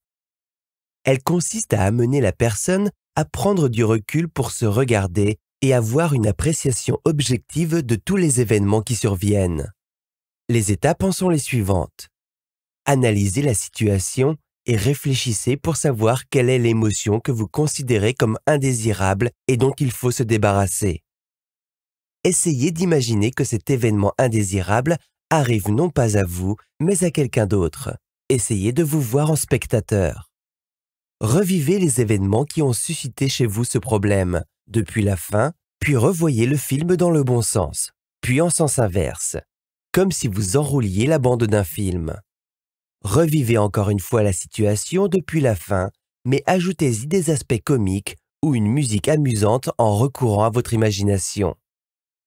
Elle consiste à amener la personne à prendre du recul pour se regarder et avoir une appréciation objective de tous les événements qui surviennent. Les étapes en sont les suivantes. Analyser la situation et réfléchissez pour savoir quelle est l'émotion que vous considérez comme indésirable et dont il faut se débarrasser. Essayez d'imaginer que cet événement indésirable arrive non pas à vous, mais à quelqu'un d'autre. Essayez de vous voir en spectateur. Revivez les événements qui ont suscité chez vous ce problème, depuis la fin, puis revoyez le film dans le bon sens, puis en sens inverse, comme si vous enrouliez la bande d'un film. Revivez encore une fois la situation depuis la fin, mais ajoutez-y des aspects comiques ou une musique amusante en recourant à votre imagination.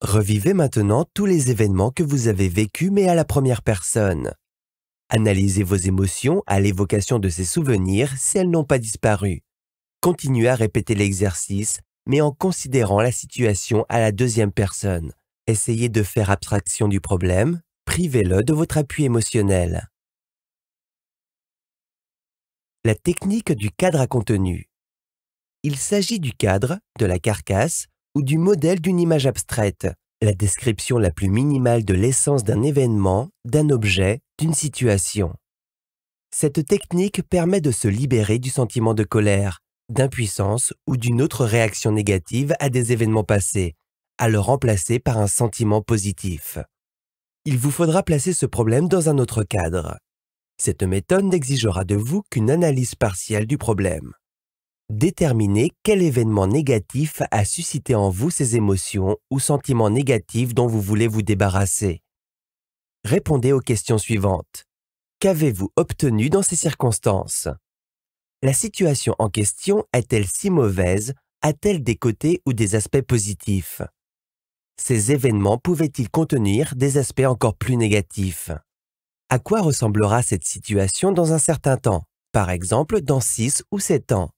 Revivez maintenant tous les événements que vous avez vécus mais à la première personne. Analysez vos émotions à l'évocation de ces souvenirs si elles n'ont pas disparu. Continuez à répéter l'exercice mais en considérant la situation à la deuxième personne. Essayez de faire abstraction du problème, privez-le de votre appui émotionnel. La technique du cadre à contenu. Il s'agit du cadre, de la carcasse ou du modèle d'une image abstraite, la description la plus minimale de l'essence d'un événement, d'un objet, d'une situation. Cette technique permet de se libérer du sentiment de colère, d'impuissance ou d'une autre réaction négative à des événements passés, à le remplacer par un sentiment positif. Il vous faudra placer ce problème dans un autre cadre. Cette méthode n'exigera de vous qu'une analyse partielle du problème. Déterminez quel événement négatif a suscité en vous ces émotions ou sentiments négatifs dont vous voulez vous débarrasser. Répondez aux questions suivantes. Qu'avez-vous obtenu dans ces circonstances La situation en question est-elle si mauvaise A-t-elle des côtés ou des aspects positifs Ces événements pouvaient-ils contenir des aspects encore plus négatifs à quoi ressemblera cette situation dans un certain temps, par exemple dans 6 ou 7 ans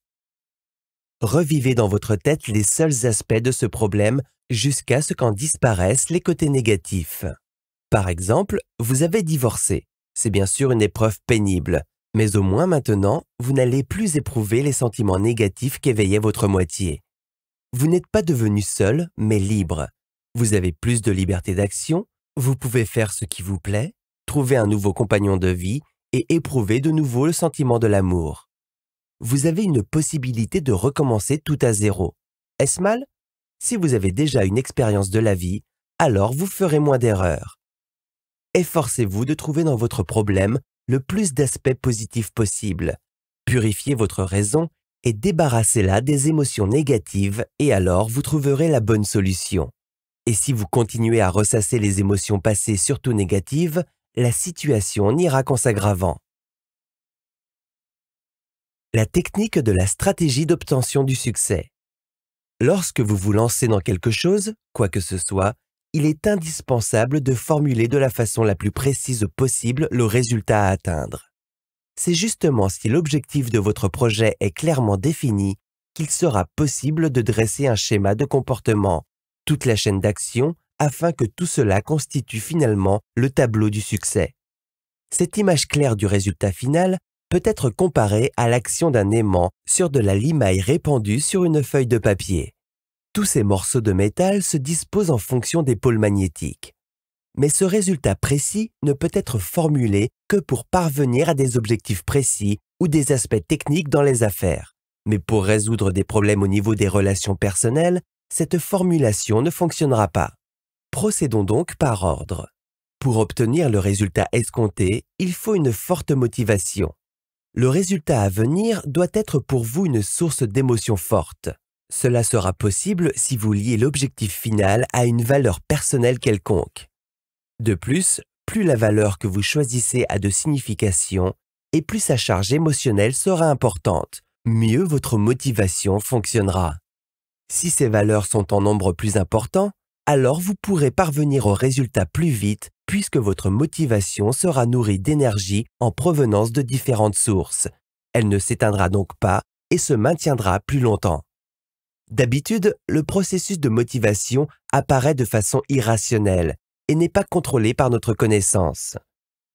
Revivez dans votre tête les seuls aspects de ce problème jusqu'à ce qu'en disparaissent les côtés négatifs. Par exemple, vous avez divorcé. C'est bien sûr une épreuve pénible, mais au moins maintenant, vous n'allez plus éprouver les sentiments négatifs qu'éveillait votre moitié. Vous n'êtes pas devenu seul, mais libre. Vous avez plus de liberté d'action, vous pouvez faire ce qui vous plaît, trouver un nouveau compagnon de vie et éprouver de nouveau le sentiment de l'amour. Vous avez une possibilité de recommencer tout à zéro. Est-ce mal Si vous avez déjà une expérience de la vie, alors vous ferez moins d'erreurs. Efforcez-vous de trouver dans votre problème le plus d'aspects positifs possibles. Purifiez votre raison et débarrassez-la des émotions négatives et alors vous trouverez la bonne solution. Et si vous continuez à ressasser les émotions passées surtout négatives, la situation n'ira qu'en s'aggravant. La technique de la stratégie d'obtention du succès. Lorsque vous vous lancez dans quelque chose, quoi que ce soit, il est indispensable de formuler de la façon la plus précise possible le résultat à atteindre. C'est justement si l'objectif de votre projet est clairement défini qu'il sera possible de dresser un schéma de comportement, toute la chaîne d'action afin que tout cela constitue finalement le tableau du succès. Cette image claire du résultat final peut être comparée à l'action d'un aimant sur de la limaille répandue sur une feuille de papier. Tous ces morceaux de métal se disposent en fonction des pôles magnétiques. Mais ce résultat précis ne peut être formulé que pour parvenir à des objectifs précis ou des aspects techniques dans les affaires. Mais pour résoudre des problèmes au niveau des relations personnelles, cette formulation ne fonctionnera pas. Procédons donc par ordre. Pour obtenir le résultat escompté, il faut une forte motivation. Le résultat à venir doit être pour vous une source d'émotion forte. Cela sera possible si vous liez l'objectif final à une valeur personnelle quelconque. De plus, plus la valeur que vous choisissez a de signification et plus sa charge émotionnelle sera importante, mieux votre motivation fonctionnera. Si ces valeurs sont en nombre plus important, alors vous pourrez parvenir au résultat plus vite puisque votre motivation sera nourrie d'énergie en provenance de différentes sources. Elle ne s'éteindra donc pas et se maintiendra plus longtemps. D'habitude, le processus de motivation apparaît de façon irrationnelle et n'est pas contrôlé par notre connaissance.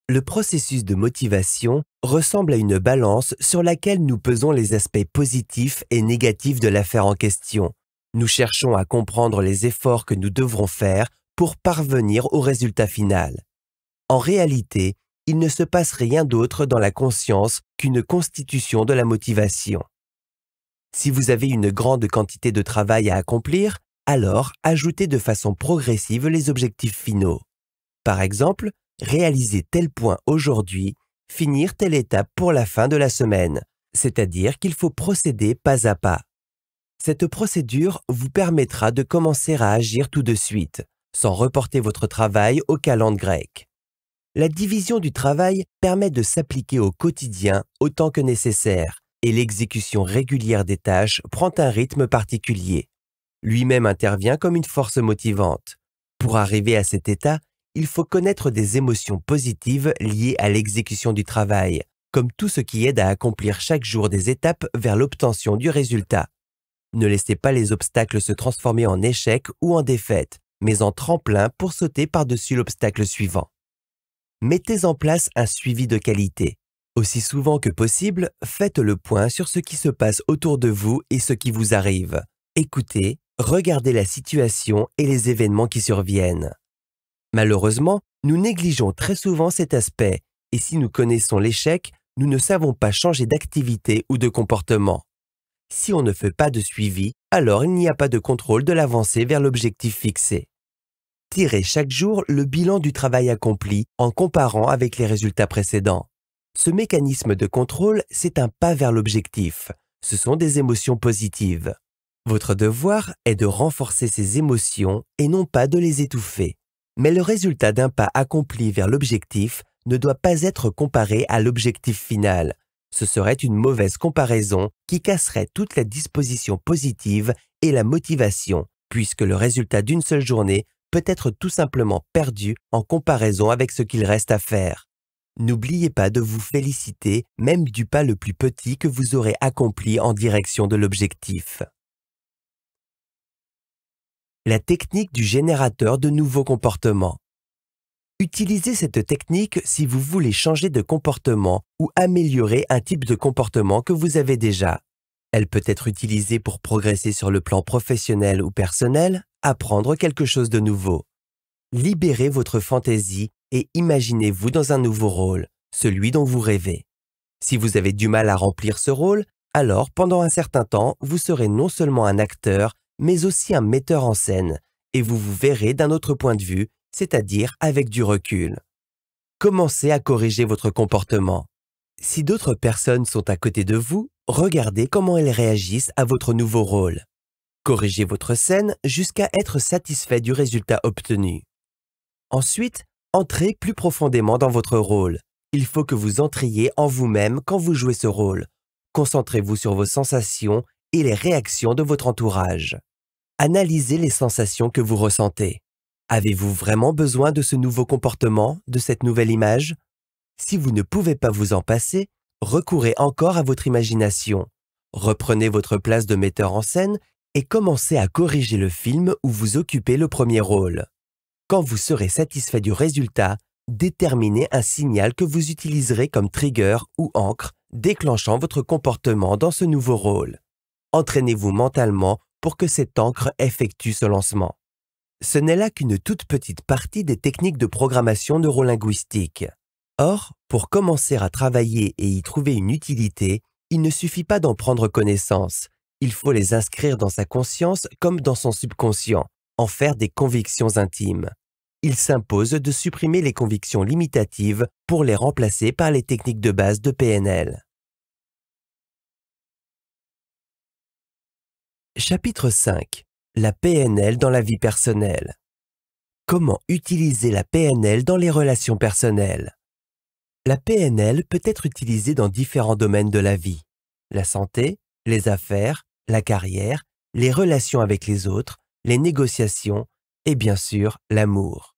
Le processus de motivation ressemble à une balance sur laquelle nous pesons les aspects positifs et négatifs de l'affaire en question. Nous cherchons à comprendre les efforts que nous devrons faire pour parvenir au résultat final. En réalité, il ne se passe rien d'autre dans la conscience qu'une constitution de la motivation. Si vous avez une grande quantité de travail à accomplir, alors ajoutez de façon progressive les objectifs finaux. Par exemple, réaliser tel point aujourd'hui, finir telle étape pour la fin de la semaine, c'est-à-dire qu'il faut procéder pas à pas. Cette procédure vous permettra de commencer à agir tout de suite, sans reporter votre travail au calendrier grec. La division du travail permet de s'appliquer au quotidien autant que nécessaire, et l'exécution régulière des tâches prend un rythme particulier. Lui-même intervient comme une force motivante. Pour arriver à cet état, il faut connaître des émotions positives liées à l'exécution du travail, comme tout ce qui aide à accomplir chaque jour des étapes vers l'obtention du résultat. Ne laissez pas les obstacles se transformer en échec ou en défaite, mais en tremplin pour sauter par-dessus l'obstacle suivant. Mettez en place un suivi de qualité. Aussi souvent que possible, faites le point sur ce qui se passe autour de vous et ce qui vous arrive. Écoutez, regardez la situation et les événements qui surviennent. Malheureusement, nous négligeons très souvent cet aspect, et si nous connaissons l'échec, nous ne savons pas changer d'activité ou de comportement. Si on ne fait pas de suivi, alors il n'y a pas de contrôle de l'avancée vers l'objectif fixé. Tirez chaque jour le bilan du travail accompli en comparant avec les résultats précédents. Ce mécanisme de contrôle, c'est un pas vers l'objectif. Ce sont des émotions positives. Votre devoir est de renforcer ces émotions et non pas de les étouffer. Mais le résultat d'un pas accompli vers l'objectif ne doit pas être comparé à l'objectif final, ce serait une mauvaise comparaison qui casserait toute la disposition positive et la motivation, puisque le résultat d'une seule journée peut être tout simplement perdu en comparaison avec ce qu'il reste à faire. N'oubliez pas de vous féliciter même du pas le plus petit que vous aurez accompli en direction de l'objectif. La technique du générateur de nouveaux comportements. Utilisez cette technique si vous voulez changer de comportement ou améliorer un type de comportement que vous avez déjà. Elle peut être utilisée pour progresser sur le plan professionnel ou personnel, apprendre quelque chose de nouveau. Libérez votre fantaisie et imaginez-vous dans un nouveau rôle, celui dont vous rêvez. Si vous avez du mal à remplir ce rôle, alors pendant un certain temps, vous serez non seulement un acteur, mais aussi un metteur en scène, et vous vous verrez d'un autre point de vue c'est-à-dire avec du recul. Commencez à corriger votre comportement. Si d'autres personnes sont à côté de vous, regardez comment elles réagissent à votre nouveau rôle. Corrigez votre scène jusqu'à être satisfait du résultat obtenu. Ensuite, entrez plus profondément dans votre rôle. Il faut que vous entriez en vous-même quand vous jouez ce rôle. Concentrez-vous sur vos sensations et les réactions de votre entourage. Analysez les sensations que vous ressentez. Avez-vous vraiment besoin de ce nouveau comportement, de cette nouvelle image Si vous ne pouvez pas vous en passer, recourez encore à votre imagination. Reprenez votre place de metteur en scène et commencez à corriger le film où vous occupez le premier rôle. Quand vous serez satisfait du résultat, déterminez un signal que vous utiliserez comme trigger ou encre déclenchant votre comportement dans ce nouveau rôle. Entraînez-vous mentalement pour que cette encre effectue ce lancement ce n'est là qu'une toute petite partie des techniques de programmation neurolinguistique. Or, pour commencer à travailler et y trouver une utilité, il ne suffit pas d'en prendre connaissance, il faut les inscrire dans sa conscience comme dans son subconscient, en faire des convictions intimes. Il s'impose de supprimer les convictions limitatives pour les remplacer par les techniques de base de PNL. Chapitre 5 la PNL dans la vie personnelle. Comment utiliser la PNL dans les relations personnelles La PNL peut être utilisée dans différents domaines de la vie. La santé, les affaires, la carrière, les relations avec les autres, les négociations et bien sûr l'amour.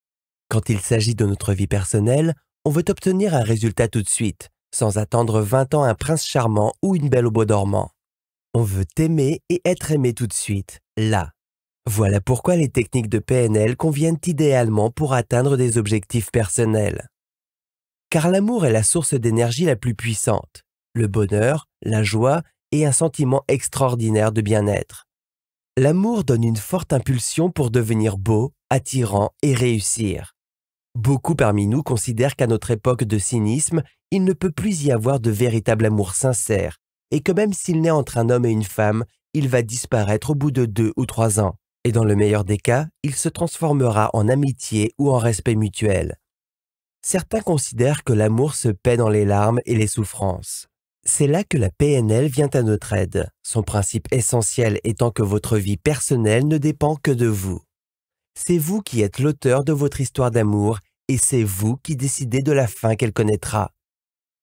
Quand il s'agit de notre vie personnelle, on veut obtenir un résultat tout de suite, sans attendre 20 ans un prince charmant ou une belle au beau dormant. On veut aimer et être aimé tout de suite, là, voilà pourquoi les techniques de PNL conviennent idéalement pour atteindre des objectifs personnels. Car l'amour est la source d'énergie la plus puissante, le bonheur, la joie et un sentiment extraordinaire de bien-être. L'amour donne une forte impulsion pour devenir beau, attirant et réussir. Beaucoup parmi nous considèrent qu'à notre époque de cynisme, il ne peut plus y avoir de véritable amour sincère, et que même s'il naît entre un homme et une femme, il va disparaître au bout de deux ou trois ans et dans le meilleur des cas, il se transformera en amitié ou en respect mutuel. Certains considèrent que l'amour se paie dans les larmes et les souffrances. C'est là que la PNL vient à notre aide, son principe essentiel étant que votre vie personnelle ne dépend que de vous. C'est vous qui êtes l'auteur de votre histoire d'amour et c'est vous qui décidez de la fin qu'elle connaîtra.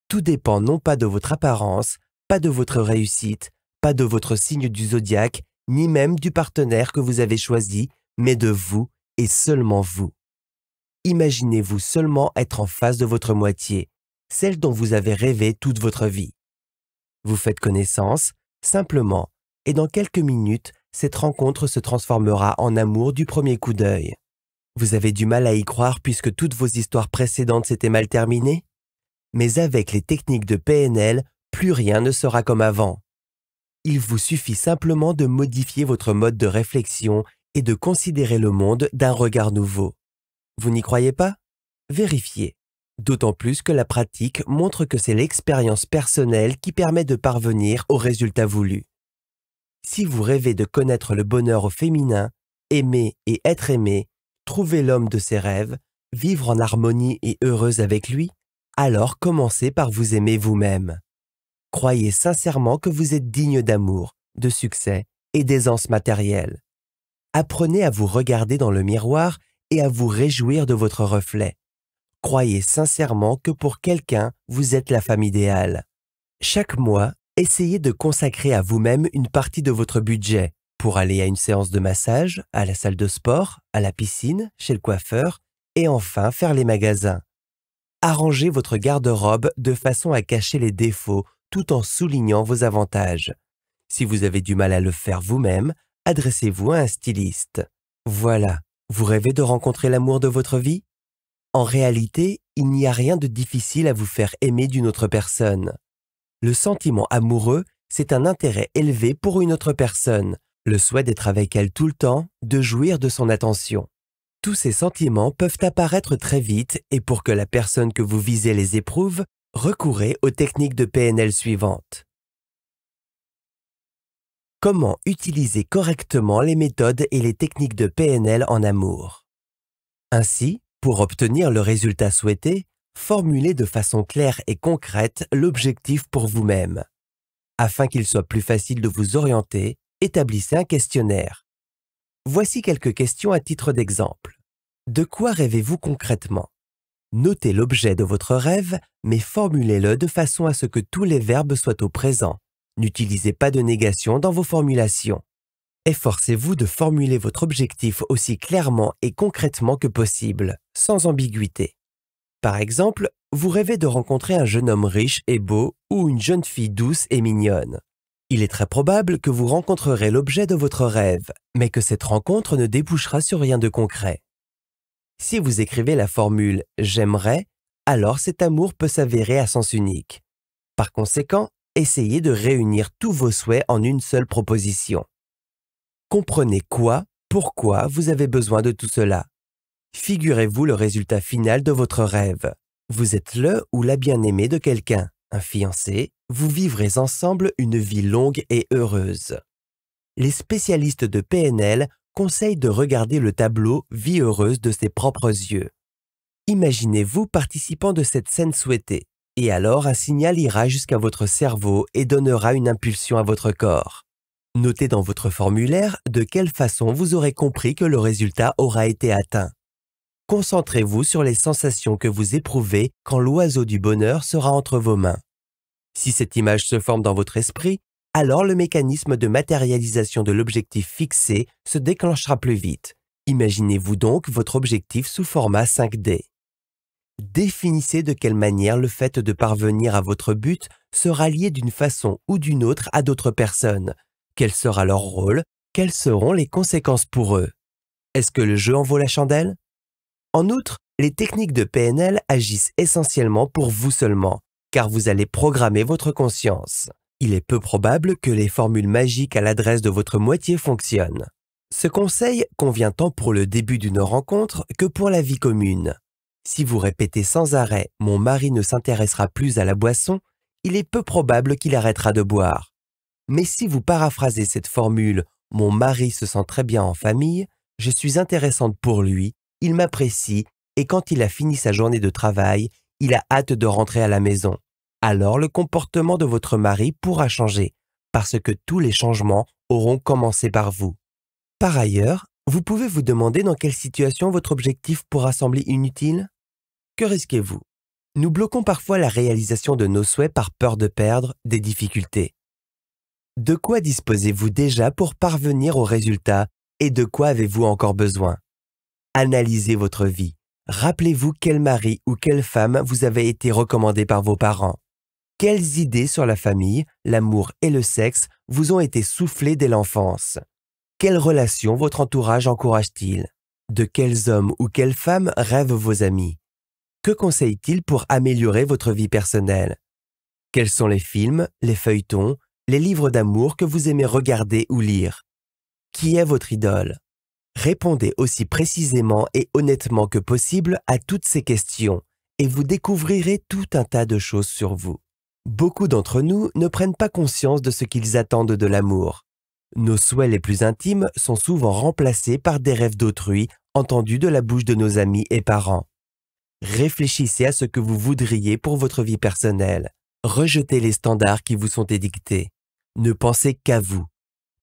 Tout dépend non pas de votre apparence, pas de votre réussite, pas de votre signe du zodiaque, ni même du partenaire que vous avez choisi, mais de vous et seulement vous. Imaginez-vous seulement être en face de votre moitié, celle dont vous avez rêvé toute votre vie. Vous faites connaissance, simplement, et dans quelques minutes, cette rencontre se transformera en amour du premier coup d'œil. Vous avez du mal à y croire puisque toutes vos histoires précédentes s'étaient mal terminées Mais avec les techniques de PNL, plus rien ne sera comme avant. Il vous suffit simplement de modifier votre mode de réflexion et de considérer le monde d'un regard nouveau. Vous n'y croyez pas Vérifiez. D'autant plus que la pratique montre que c'est l'expérience personnelle qui permet de parvenir au résultat voulu. Si vous rêvez de connaître le bonheur au féminin, aimer et être aimé, trouver l'homme de ses rêves, vivre en harmonie et heureuse avec lui, alors commencez par vous aimer vous-même. Croyez sincèrement que vous êtes digne d'amour, de succès et d'aisance matérielle. Apprenez à vous regarder dans le miroir et à vous réjouir de votre reflet. Croyez sincèrement que pour quelqu'un, vous êtes la femme idéale. Chaque mois, essayez de consacrer à vous-même une partie de votre budget pour aller à une séance de massage, à la salle de sport, à la piscine, chez le coiffeur et enfin faire les magasins. Arrangez votre garde-robe de façon à cacher les défauts tout en soulignant vos avantages. Si vous avez du mal à le faire vous-même, adressez-vous à un styliste. Voilà, vous rêvez de rencontrer l'amour de votre vie En réalité, il n'y a rien de difficile à vous faire aimer d'une autre personne. Le sentiment amoureux, c'est un intérêt élevé pour une autre personne, le souhait d'être avec elle tout le temps, de jouir de son attention. Tous ces sentiments peuvent apparaître très vite et pour que la personne que vous visez les éprouve, Recourez aux techniques de PNL suivantes. Comment utiliser correctement les méthodes et les techniques de PNL en amour Ainsi, pour obtenir le résultat souhaité, formulez de façon claire et concrète l'objectif pour vous-même. Afin qu'il soit plus facile de vous orienter, établissez un questionnaire. Voici quelques questions à titre d'exemple. De quoi rêvez-vous concrètement Notez l'objet de votre rêve, mais formulez-le de façon à ce que tous les verbes soient au présent. N'utilisez pas de négation dans vos formulations. Efforcez-vous de formuler votre objectif aussi clairement et concrètement que possible, sans ambiguïté. Par exemple, vous rêvez de rencontrer un jeune homme riche et beau ou une jeune fille douce et mignonne. Il est très probable que vous rencontrerez l'objet de votre rêve, mais que cette rencontre ne débouchera sur rien de concret. Si vous écrivez la formule J'aimerais, alors cet amour peut s'avérer à sens unique. Par conséquent, essayez de réunir tous vos souhaits en une seule proposition. Comprenez quoi, pourquoi vous avez besoin de tout cela. Figurez-vous le résultat final de votre rêve. Vous êtes le ou la bien-aimée de quelqu'un, un fiancé, vous vivrez ensemble une vie longue et heureuse. Les spécialistes de PNL conseil de regarder le tableau Vie heureuse de ses propres yeux. Imaginez-vous participant de cette scène souhaitée, et alors un signal ira jusqu'à votre cerveau et donnera une impulsion à votre corps. Notez dans votre formulaire de quelle façon vous aurez compris que le résultat aura été atteint. Concentrez-vous sur les sensations que vous éprouvez quand l'oiseau du bonheur sera entre vos mains. Si cette image se forme dans votre esprit, alors le mécanisme de matérialisation de l'objectif fixé se déclenchera plus vite. Imaginez-vous donc votre objectif sous format 5D. Définissez de quelle manière le fait de parvenir à votre but sera lié d'une façon ou d'une autre à d'autres personnes. Quel sera leur rôle Quelles seront les conséquences pour eux Est-ce que le jeu en vaut la chandelle En outre, les techniques de PNL agissent essentiellement pour vous seulement, car vous allez programmer votre conscience il est peu probable que les formules magiques à l'adresse de votre moitié fonctionnent. Ce conseil convient tant pour le début d'une rencontre que pour la vie commune. Si vous répétez sans arrêt ⁇ Mon mari ne s'intéressera plus à la boisson ⁇ il est peu probable qu'il arrêtera de boire. Mais si vous paraphrasez cette formule ⁇ Mon mari se sent très bien en famille, je suis intéressante pour lui, il m'apprécie, et quand il a fini sa journée de travail, il a hâte de rentrer à la maison alors le comportement de votre mari pourra changer, parce que tous les changements auront commencé par vous. Par ailleurs, vous pouvez vous demander dans quelle situation votre objectif pourra sembler inutile Que risquez-vous Nous bloquons parfois la réalisation de nos souhaits par peur de perdre des difficultés. De quoi disposez-vous déjà pour parvenir au résultat et de quoi avez-vous encore besoin Analysez votre vie. Rappelez-vous quel mari ou quelle femme vous avez été recommandé par vos parents. Quelles idées sur la famille, l'amour et le sexe vous ont été soufflées dès l'enfance Quelles relations votre entourage encourage-t-il De quels hommes ou quelles femmes rêvent vos amis Que conseillent-ils pour améliorer votre vie personnelle Quels sont les films, les feuilletons, les livres d'amour que vous aimez regarder ou lire Qui est votre idole Répondez aussi précisément et honnêtement que possible à toutes ces questions et vous découvrirez tout un tas de choses sur vous. Beaucoup d'entre nous ne prennent pas conscience de ce qu'ils attendent de l'amour. Nos souhaits les plus intimes sont souvent remplacés par des rêves d'autrui entendus de la bouche de nos amis et parents. Réfléchissez à ce que vous voudriez pour votre vie personnelle. Rejetez les standards qui vous sont édictés. Ne pensez qu'à vous.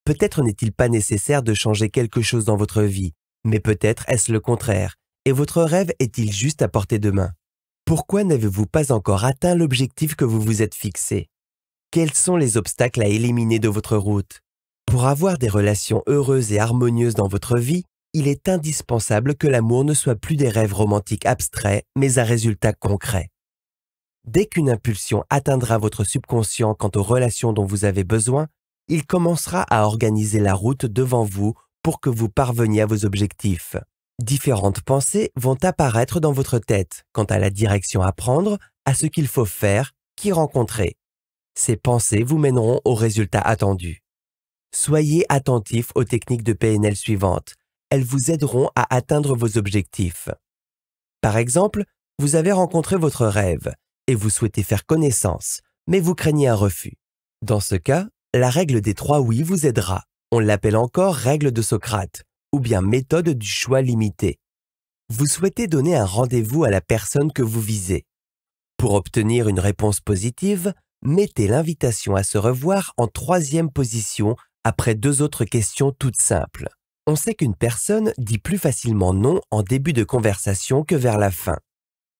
Peut-être n'est-il pas nécessaire de changer quelque chose dans votre vie, mais peut-être est-ce le contraire, et votre rêve est-il juste à portée de main. Pourquoi n'avez-vous pas encore atteint l'objectif que vous vous êtes fixé Quels sont les obstacles à éliminer de votre route Pour avoir des relations heureuses et harmonieuses dans votre vie, il est indispensable que l'amour ne soit plus des rêves romantiques abstraits, mais un résultat concret. Dès qu'une impulsion atteindra votre subconscient quant aux relations dont vous avez besoin, il commencera à organiser la route devant vous pour que vous parveniez à vos objectifs. Différentes pensées vont apparaître dans votre tête quant à la direction à prendre, à ce qu'il faut faire, qui rencontrer. Ces pensées vous mèneront au résultat attendu. Soyez attentif aux techniques de PNL suivantes. Elles vous aideront à atteindre vos objectifs. Par exemple, vous avez rencontré votre rêve et vous souhaitez faire connaissance, mais vous craignez un refus. Dans ce cas, la règle des trois oui vous aidera. On l'appelle encore règle de Socrate ou bien méthode du choix limité. Vous souhaitez donner un rendez-vous à la personne que vous visez. Pour obtenir une réponse positive, mettez l'invitation à se revoir en troisième position après deux autres questions toutes simples. On sait qu'une personne dit plus facilement non en début de conversation que vers la fin.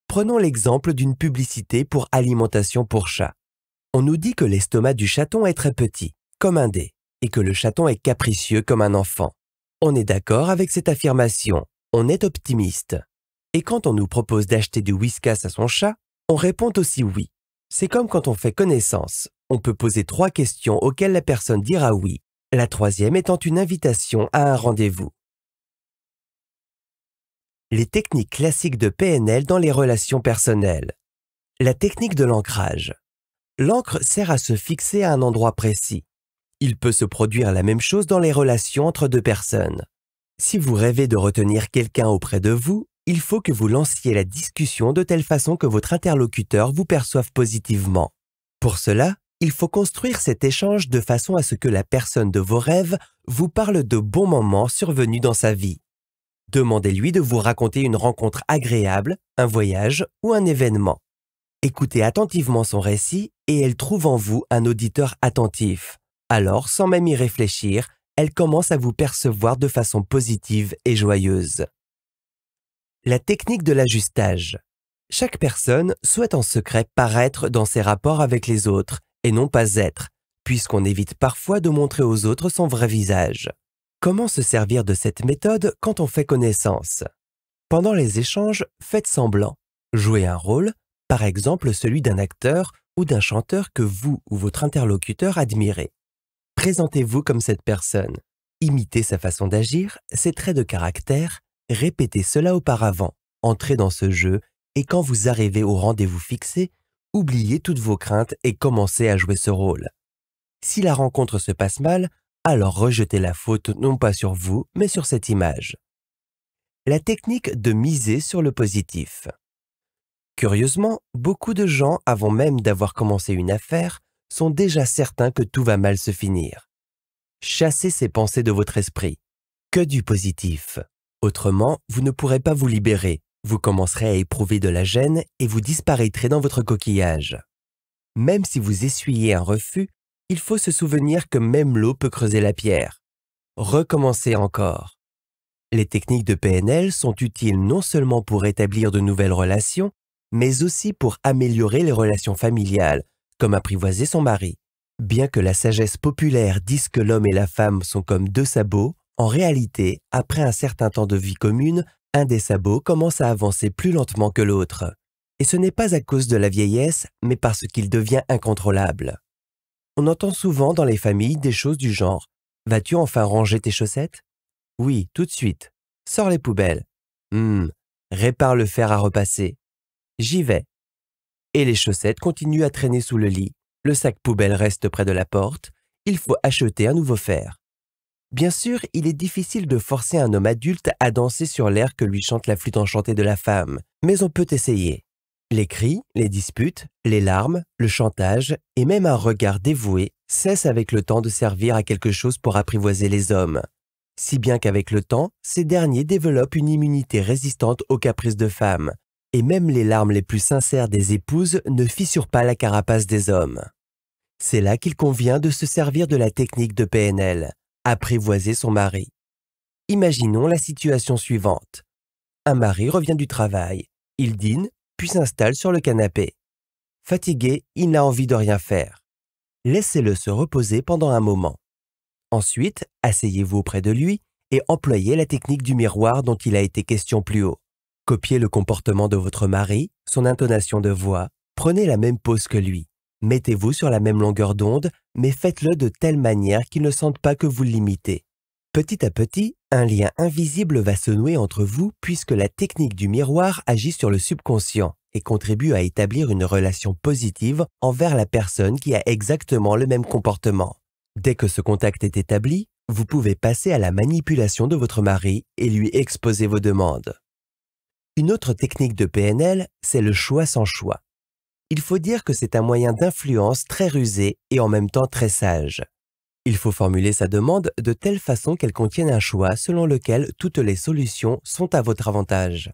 Prenons l'exemple d'une publicité pour alimentation pour chat. On nous dit que l'estomac du chaton est très petit, comme un dé, et que le chaton est capricieux comme un enfant. On est d'accord avec cette affirmation, on est optimiste. Et quand on nous propose d'acheter du whiskas à son chat, on répond aussi oui. C'est comme quand on fait connaissance, on peut poser trois questions auxquelles la personne dira oui, la troisième étant une invitation à un rendez-vous. Les techniques classiques de PNL dans les relations personnelles. La technique de l'ancrage. L'encre sert à se fixer à un endroit précis. Il peut se produire la même chose dans les relations entre deux personnes. Si vous rêvez de retenir quelqu'un auprès de vous, il faut que vous lanciez la discussion de telle façon que votre interlocuteur vous perçoive positivement. Pour cela, il faut construire cet échange de façon à ce que la personne de vos rêves vous parle de bons moments survenus dans sa vie. Demandez-lui de vous raconter une rencontre agréable, un voyage ou un événement. Écoutez attentivement son récit et elle trouve en vous un auditeur attentif. Alors, sans même y réfléchir, elle commence à vous percevoir de façon positive et joyeuse. La technique de l'ajustage. Chaque personne souhaite en secret paraître dans ses rapports avec les autres et non pas être, puisqu'on évite parfois de montrer aux autres son vrai visage. Comment se servir de cette méthode quand on fait connaissance Pendant les échanges, faites semblant. Jouez un rôle, par exemple celui d'un acteur ou d'un chanteur que vous ou votre interlocuteur admirez. Présentez-vous comme cette personne. Imitez sa façon d'agir, ses traits de caractère, répétez cela auparavant, entrez dans ce jeu, et quand vous arrivez au rendez-vous fixé, oubliez toutes vos craintes et commencez à jouer ce rôle. Si la rencontre se passe mal, alors rejetez la faute non pas sur vous, mais sur cette image. La technique de miser sur le positif. Curieusement, beaucoup de gens, avant même d'avoir commencé une affaire, sont déjà certains que tout va mal se finir. Chassez ces pensées de votre esprit. Que du positif. Autrement, vous ne pourrez pas vous libérer, vous commencerez à éprouver de la gêne et vous disparaîtrez dans votre coquillage. Même si vous essuyez un refus, il faut se souvenir que même l'eau peut creuser la pierre. Recommencez encore. Les techniques de PNL sont utiles non seulement pour établir de nouvelles relations, mais aussi pour améliorer les relations familiales, comme apprivoiser son mari. Bien que la sagesse populaire dise que l'homme et la femme sont comme deux sabots, en réalité, après un certain temps de vie commune, un des sabots commence à avancer plus lentement que l'autre. Et ce n'est pas à cause de la vieillesse, mais parce qu'il devient incontrôlable. On entend souvent dans les familles des choses du genre ⁇ Vas-tu enfin ranger tes chaussettes ?⁇ Oui, tout de suite. Sors les poubelles. Hum, répare le fer à repasser. J'y vais. Et les chaussettes continuent à traîner sous le lit, le sac poubelle reste près de la porte, il faut acheter un nouveau fer. Bien sûr, il est difficile de forcer un homme adulte à danser sur l'air que lui chante la flûte enchantée de la femme, mais on peut essayer. Les cris, les disputes, les larmes, le chantage et même un regard dévoué cessent avec le temps de servir à quelque chose pour apprivoiser les hommes. Si bien qu'avec le temps, ces derniers développent une immunité résistante aux caprices de femmes, et même les larmes les plus sincères des épouses ne fissurent pas la carapace des hommes. C'est là qu'il convient de se servir de la technique de PNL, apprivoiser son mari. Imaginons la situation suivante. Un mari revient du travail, il dîne, puis s'installe sur le canapé. Fatigué, il n'a envie de rien faire. Laissez-le se reposer pendant un moment. Ensuite, asseyez-vous auprès de lui et employez la technique du miroir dont il a été question plus haut. Copiez le comportement de votre mari, son intonation de voix, prenez la même pose que lui. Mettez-vous sur la même longueur d'onde, mais faites-le de telle manière qu'il ne sente pas que vous l'imitez. Petit à petit, un lien invisible va se nouer entre vous puisque la technique du miroir agit sur le subconscient et contribue à établir une relation positive envers la personne qui a exactement le même comportement. Dès que ce contact est établi, vous pouvez passer à la manipulation de votre mari et lui exposer vos demandes. Une autre technique de PNL, c'est le choix sans choix. Il faut dire que c'est un moyen d'influence très rusé et en même temps très sage. Il faut formuler sa demande de telle façon qu'elle contienne un choix selon lequel toutes les solutions sont à votre avantage.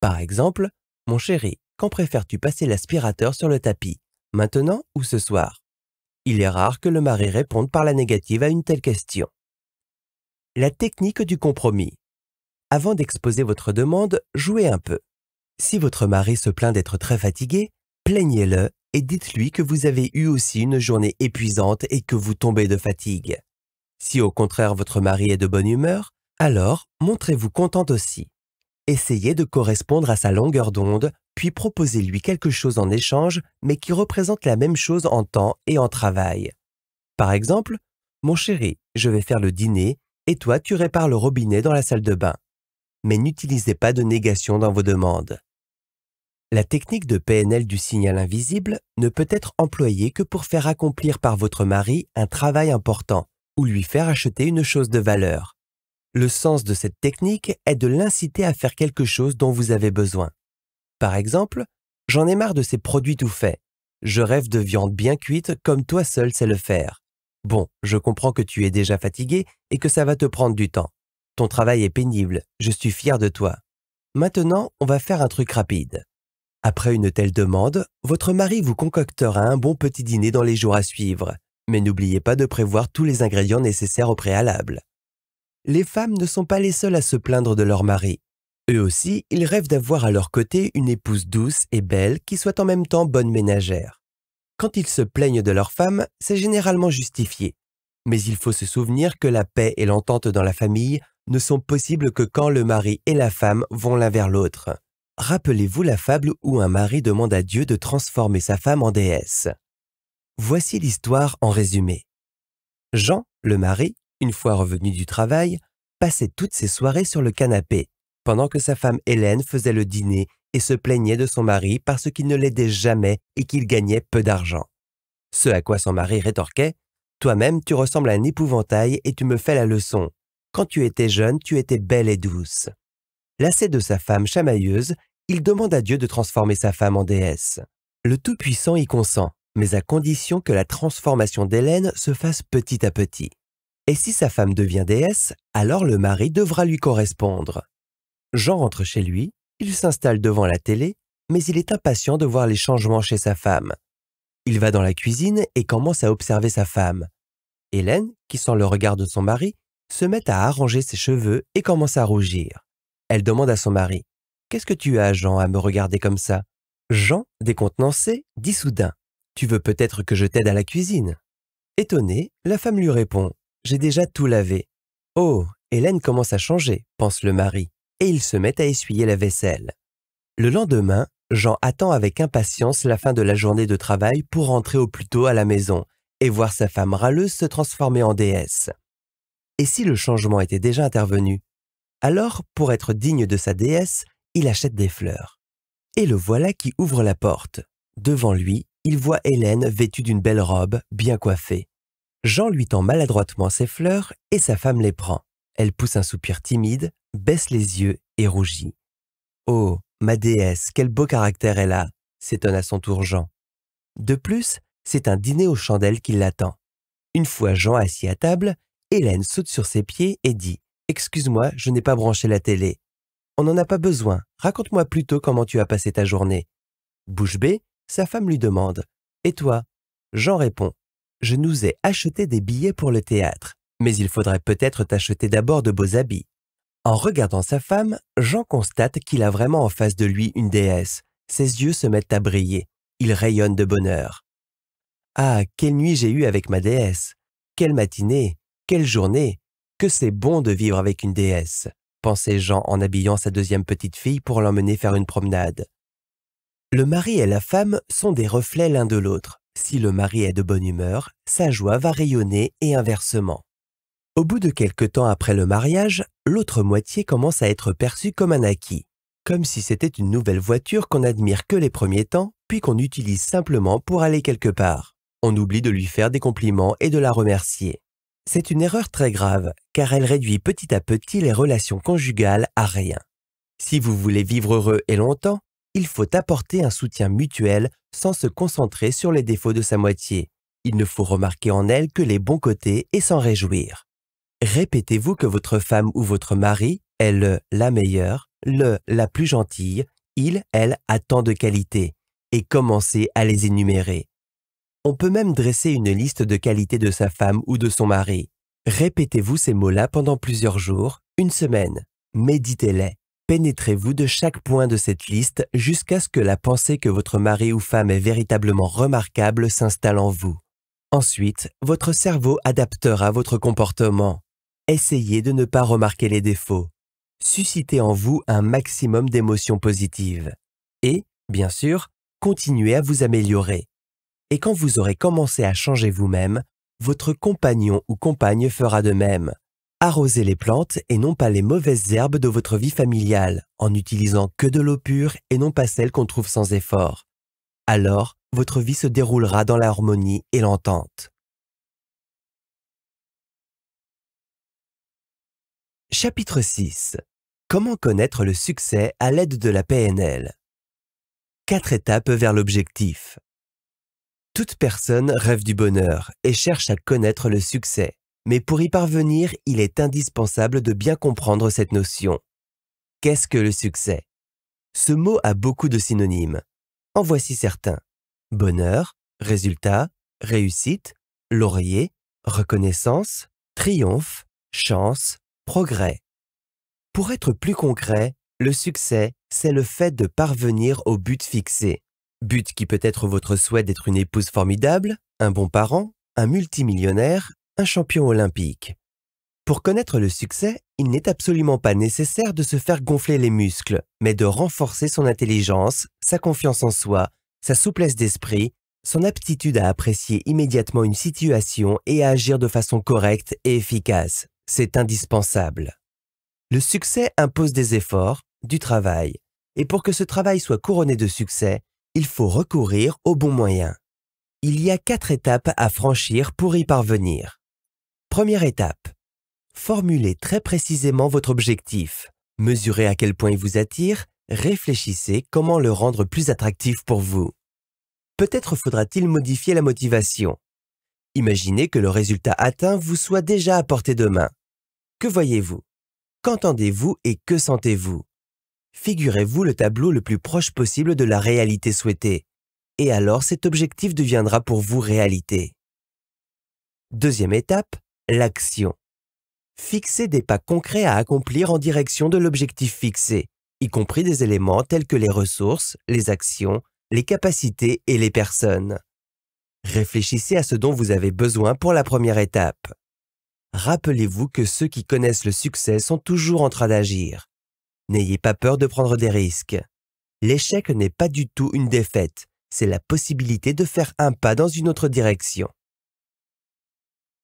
Par exemple, Mon chéri, quand préfères-tu passer l'aspirateur sur le tapis Maintenant ou ce soir Il est rare que le mari réponde par la négative à une telle question. La technique du compromis. Avant d'exposer votre demande, jouez un peu. Si votre mari se plaint d'être très fatigué, plaignez-le et dites-lui que vous avez eu aussi une journée épuisante et que vous tombez de fatigue. Si au contraire votre mari est de bonne humeur, alors montrez-vous contente aussi. Essayez de correspondre à sa longueur d'onde, puis proposez-lui quelque chose en échange, mais qui représente la même chose en temps et en travail. Par exemple, Mon chéri, je vais faire le dîner, et toi tu répares le robinet dans la salle de bain mais n'utilisez pas de négation dans vos demandes. La technique de PNL du signal invisible ne peut être employée que pour faire accomplir par votre mari un travail important ou lui faire acheter une chose de valeur. Le sens de cette technique est de l'inciter à faire quelque chose dont vous avez besoin. Par exemple, j'en ai marre de ces produits tout faits. Je rêve de viande bien cuite comme toi seul sais le faire. Bon, je comprends que tu es déjà fatigué et que ça va te prendre du temps travail est pénible, je suis fier de toi. Maintenant, on va faire un truc rapide. Après une telle demande, votre mari vous concoctera un bon petit dîner dans les jours à suivre, mais n'oubliez pas de prévoir tous les ingrédients nécessaires au préalable. Les femmes ne sont pas les seules à se plaindre de leur mari. Eux aussi, ils rêvent d'avoir à leur côté une épouse douce et belle qui soit en même temps bonne ménagère. Quand ils se plaignent de leur femme, c'est généralement justifié. Mais il faut se souvenir que la paix et l'entente dans la famille ne sont possibles que quand le mari et la femme vont l'un vers l'autre. Rappelez-vous la fable où un mari demande à Dieu de transformer sa femme en déesse. Voici l'histoire en résumé. Jean, le mari, une fois revenu du travail, passait toutes ses soirées sur le canapé, pendant que sa femme Hélène faisait le dîner et se plaignait de son mari parce qu'il ne l'aidait jamais et qu'il gagnait peu d'argent. Ce à quoi son mari rétorquait Toi-même, tu ressembles à un épouvantail et tu me fais la leçon. Quand tu étais jeune, tu étais belle et douce. Lassé de sa femme chamailleuse, il demande à Dieu de transformer sa femme en déesse. Le Tout-Puissant y consent, mais à condition que la transformation d'Hélène se fasse petit à petit. Et si sa femme devient déesse, alors le mari devra lui correspondre. Jean rentre chez lui, il s'installe devant la télé, mais il est impatient de voir les changements chez sa femme. Il va dans la cuisine et commence à observer sa femme. Hélène, qui sent le regard de son mari, se met à arranger ses cheveux et commence à rougir. Elle demande à son mari Qu'est-ce que tu as, Jean, à me regarder comme ça Jean, décontenancé, dit soudain Tu veux peut-être que je t'aide à la cuisine Étonnée, la femme lui répond J'ai déjà tout lavé. Oh, Hélène commence à changer, pense le mari, et il se met à essuyer la vaisselle. Le lendemain, Jean attend avec impatience la fin de la journée de travail pour rentrer au plus tôt à la maison et voir sa femme râleuse se transformer en déesse. Et si le changement était déjà intervenu Alors, pour être digne de sa déesse, il achète des fleurs. Et le voilà qui ouvre la porte. Devant lui, il voit Hélène vêtue d'une belle robe, bien coiffée. Jean lui tend maladroitement ses fleurs et sa femme les prend. Elle pousse un soupir timide, baisse les yeux et rougit. Oh, ma déesse, quel beau caractère elle a s'étonne à son tour Jean. De plus, c'est un dîner aux chandelles qui l'attend. Une fois Jean assis à table, Hélène saute sur ses pieds et dit Excuse-moi, je n'ai pas branché la télé. On n'en a pas besoin, raconte-moi plutôt comment tu as passé ta journée. Bouche bée, sa femme lui demande Et toi Jean répond Je nous ai acheté des billets pour le théâtre, mais il faudrait peut-être t'acheter d'abord de beaux habits. En regardant sa femme, Jean constate qu'il a vraiment en face de lui une déesse. Ses yeux se mettent à briller. Il rayonne de bonheur. Ah, quelle nuit j'ai eue avec ma déesse Quelle matinée quelle journée Que c'est bon de vivre avec une déesse pensait Jean en habillant sa deuxième petite fille pour l'emmener faire une promenade. Le mari et la femme sont des reflets l'un de l'autre. Si le mari est de bonne humeur, sa joie va rayonner et inversement. Au bout de quelque temps après le mariage, l'autre moitié commence à être perçue comme un acquis, comme si c'était une nouvelle voiture qu'on admire que les premiers temps, puis qu'on utilise simplement pour aller quelque part. On oublie de lui faire des compliments et de la remercier. C'est une erreur très grave, car elle réduit petit à petit les relations conjugales à rien. Si vous voulez vivre heureux et longtemps, il faut apporter un soutien mutuel sans se concentrer sur les défauts de sa moitié. Il ne faut remarquer en elle que les bons côtés et s'en réjouir. Répétez-vous que votre femme ou votre mari est le la meilleure, le la plus gentille, il, elle a tant de qualités, et commencez à les énumérer. On peut même dresser une liste de qualités de sa femme ou de son mari. Répétez-vous ces mots-là pendant plusieurs jours, une semaine. Méditez-les. Pénétrez-vous de chaque point de cette liste jusqu'à ce que la pensée que votre mari ou femme est véritablement remarquable s'installe en vous. Ensuite, votre cerveau adaptera votre comportement. Essayez de ne pas remarquer les défauts. Suscitez en vous un maximum d'émotions positives. Et, bien sûr, continuez à vous améliorer et quand vous aurez commencé à changer vous-même, votre compagnon ou compagne fera de même. Arrosez les plantes et non pas les mauvaises herbes de votre vie familiale, en n'utilisant que de l'eau pure et non pas celle qu'on trouve sans effort. Alors, votre vie se déroulera dans l'harmonie et l'entente. Chapitre 6 Comment connaître le succès à l'aide de la PNL Quatre étapes vers l'objectif. Toute personne rêve du bonheur et cherche à connaître le succès. Mais pour y parvenir, il est indispensable de bien comprendre cette notion. Qu'est-ce que le succès Ce mot a beaucoup de synonymes. En voici certains. Bonheur, résultat, réussite, laurier, reconnaissance, triomphe, chance, progrès. Pour être plus concret, le succès, c'est le fait de parvenir au but fixé. But qui peut être votre souhait d'être une épouse formidable, un bon parent, un multimillionnaire, un champion olympique. Pour connaître le succès, il n'est absolument pas nécessaire de se faire gonfler les muscles, mais de renforcer son intelligence, sa confiance en soi, sa souplesse d'esprit, son aptitude à apprécier immédiatement une situation et à agir de façon correcte et efficace. C'est indispensable. Le succès impose des efforts, du travail, et pour que ce travail soit couronné de succès, il faut recourir aux bons moyens. Il y a quatre étapes à franchir pour y parvenir. Première étape. Formulez très précisément votre objectif. Mesurez à quel point il vous attire, réfléchissez comment le rendre plus attractif pour vous. Peut-être faudra-t-il modifier la motivation. Imaginez que le résultat atteint vous soit déjà à portée de main. Que voyez-vous Qu'entendez-vous et que sentez-vous figurez-vous le tableau le plus proche possible de la réalité souhaitée, et alors cet objectif deviendra pour vous réalité. Deuxième étape, l'action. Fixez des pas concrets à accomplir en direction de l'objectif fixé, y compris des éléments tels que les ressources, les actions, les capacités et les personnes. Réfléchissez à ce dont vous avez besoin pour la première étape. Rappelez-vous que ceux qui connaissent le succès sont toujours en train d'agir N'ayez pas peur de prendre des risques. L'échec n'est pas du tout une défaite, c'est la possibilité de faire un pas dans une autre direction.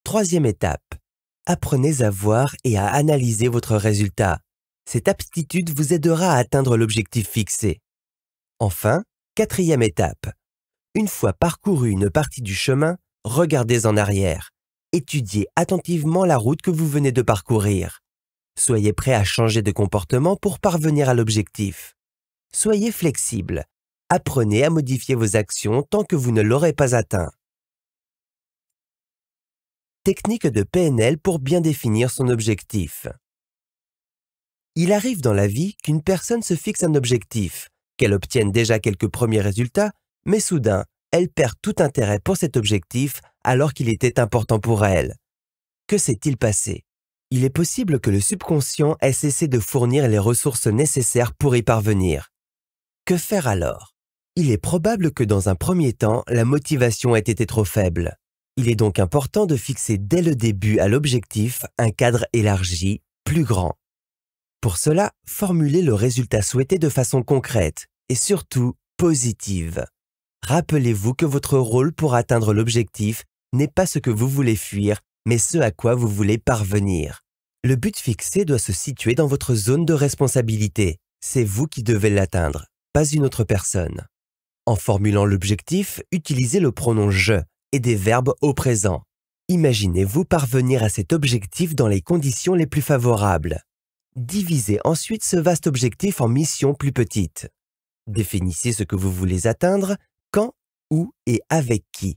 Troisième étape. Apprenez à voir et à analyser votre résultat. Cette aptitude vous aidera à atteindre l'objectif fixé. Enfin, quatrième étape. Une fois parcouru une partie du chemin, regardez en arrière. Étudiez attentivement la route que vous venez de parcourir. Soyez prêt à changer de comportement pour parvenir à l'objectif. Soyez flexible. Apprenez à modifier vos actions tant que vous ne l'aurez pas atteint. Technique de PNL pour bien définir son objectif. Il arrive dans la vie qu'une personne se fixe un objectif, qu'elle obtienne déjà quelques premiers résultats, mais soudain, elle perd tout intérêt pour cet objectif alors qu'il était important pour elle. Que s'est-il passé il est possible que le subconscient ait cessé de fournir les ressources nécessaires pour y parvenir. Que faire alors Il est probable que dans un premier temps, la motivation ait été trop faible. Il est donc important de fixer dès le début à l'objectif un cadre élargi, plus grand. Pour cela, formulez le résultat souhaité de façon concrète et surtout positive. Rappelez-vous que votre rôle pour atteindre l'objectif n'est pas ce que vous voulez fuir, mais ce à quoi vous voulez parvenir. Le but fixé doit se situer dans votre zone de responsabilité. C'est vous qui devez l'atteindre, pas une autre personne. En formulant l'objectif, utilisez le pronom je et des verbes au présent. Imaginez-vous parvenir à cet objectif dans les conditions les plus favorables. Divisez ensuite ce vaste objectif en missions plus petites. Définissez ce que vous voulez atteindre, quand, où et avec qui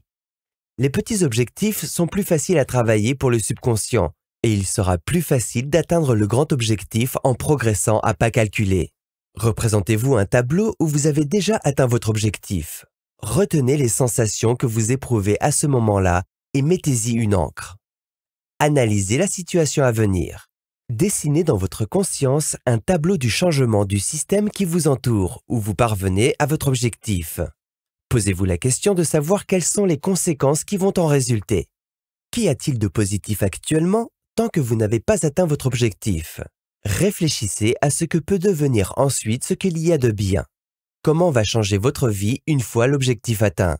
les petits objectifs sont plus faciles à travailler pour le subconscient et il sera plus facile d'atteindre le grand objectif en progressant à pas calculer. Représentez-vous un tableau où vous avez déjà atteint votre objectif. Retenez les sensations que vous éprouvez à ce moment-là et mettez-y une encre. Analysez la situation à venir. Dessinez dans votre conscience un tableau du changement du système qui vous entoure où vous parvenez à votre objectif. Posez-vous la question de savoir quelles sont les conséquences qui vont en résulter. Qu'y a-t-il de positif actuellement tant que vous n'avez pas atteint votre objectif Réfléchissez à ce que peut devenir ensuite ce qu'il y a de bien. Comment va changer votre vie une fois l'objectif atteint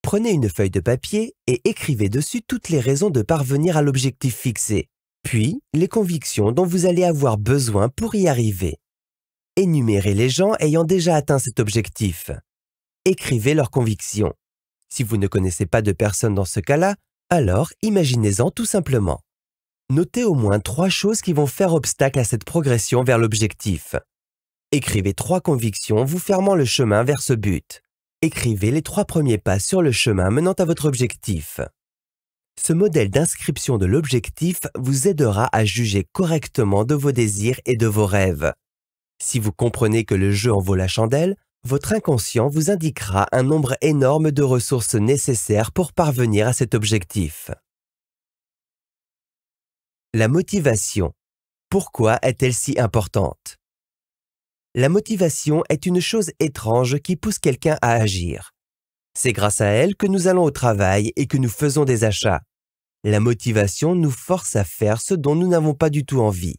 Prenez une feuille de papier et écrivez dessus toutes les raisons de parvenir à l'objectif fixé, puis les convictions dont vous allez avoir besoin pour y arriver. Énumérez les gens ayant déjà atteint cet objectif écrivez leurs convictions. Si vous ne connaissez pas de personne dans ce cas-là, alors imaginez-en tout simplement. Notez au moins trois choses qui vont faire obstacle à cette progression vers l'objectif. Écrivez trois convictions vous fermant le chemin vers ce but. Écrivez les trois premiers pas sur le chemin menant à votre objectif. Ce modèle d'inscription de l'objectif vous aidera à juger correctement de vos désirs et de vos rêves. Si vous comprenez que le jeu en vaut la chandelle, votre inconscient vous indiquera un nombre énorme de ressources nécessaires pour parvenir à cet objectif. La motivation. Pourquoi est-elle si importante La motivation est une chose étrange qui pousse quelqu'un à agir. C'est grâce à elle que nous allons au travail et que nous faisons des achats. La motivation nous force à faire ce dont nous n'avons pas du tout envie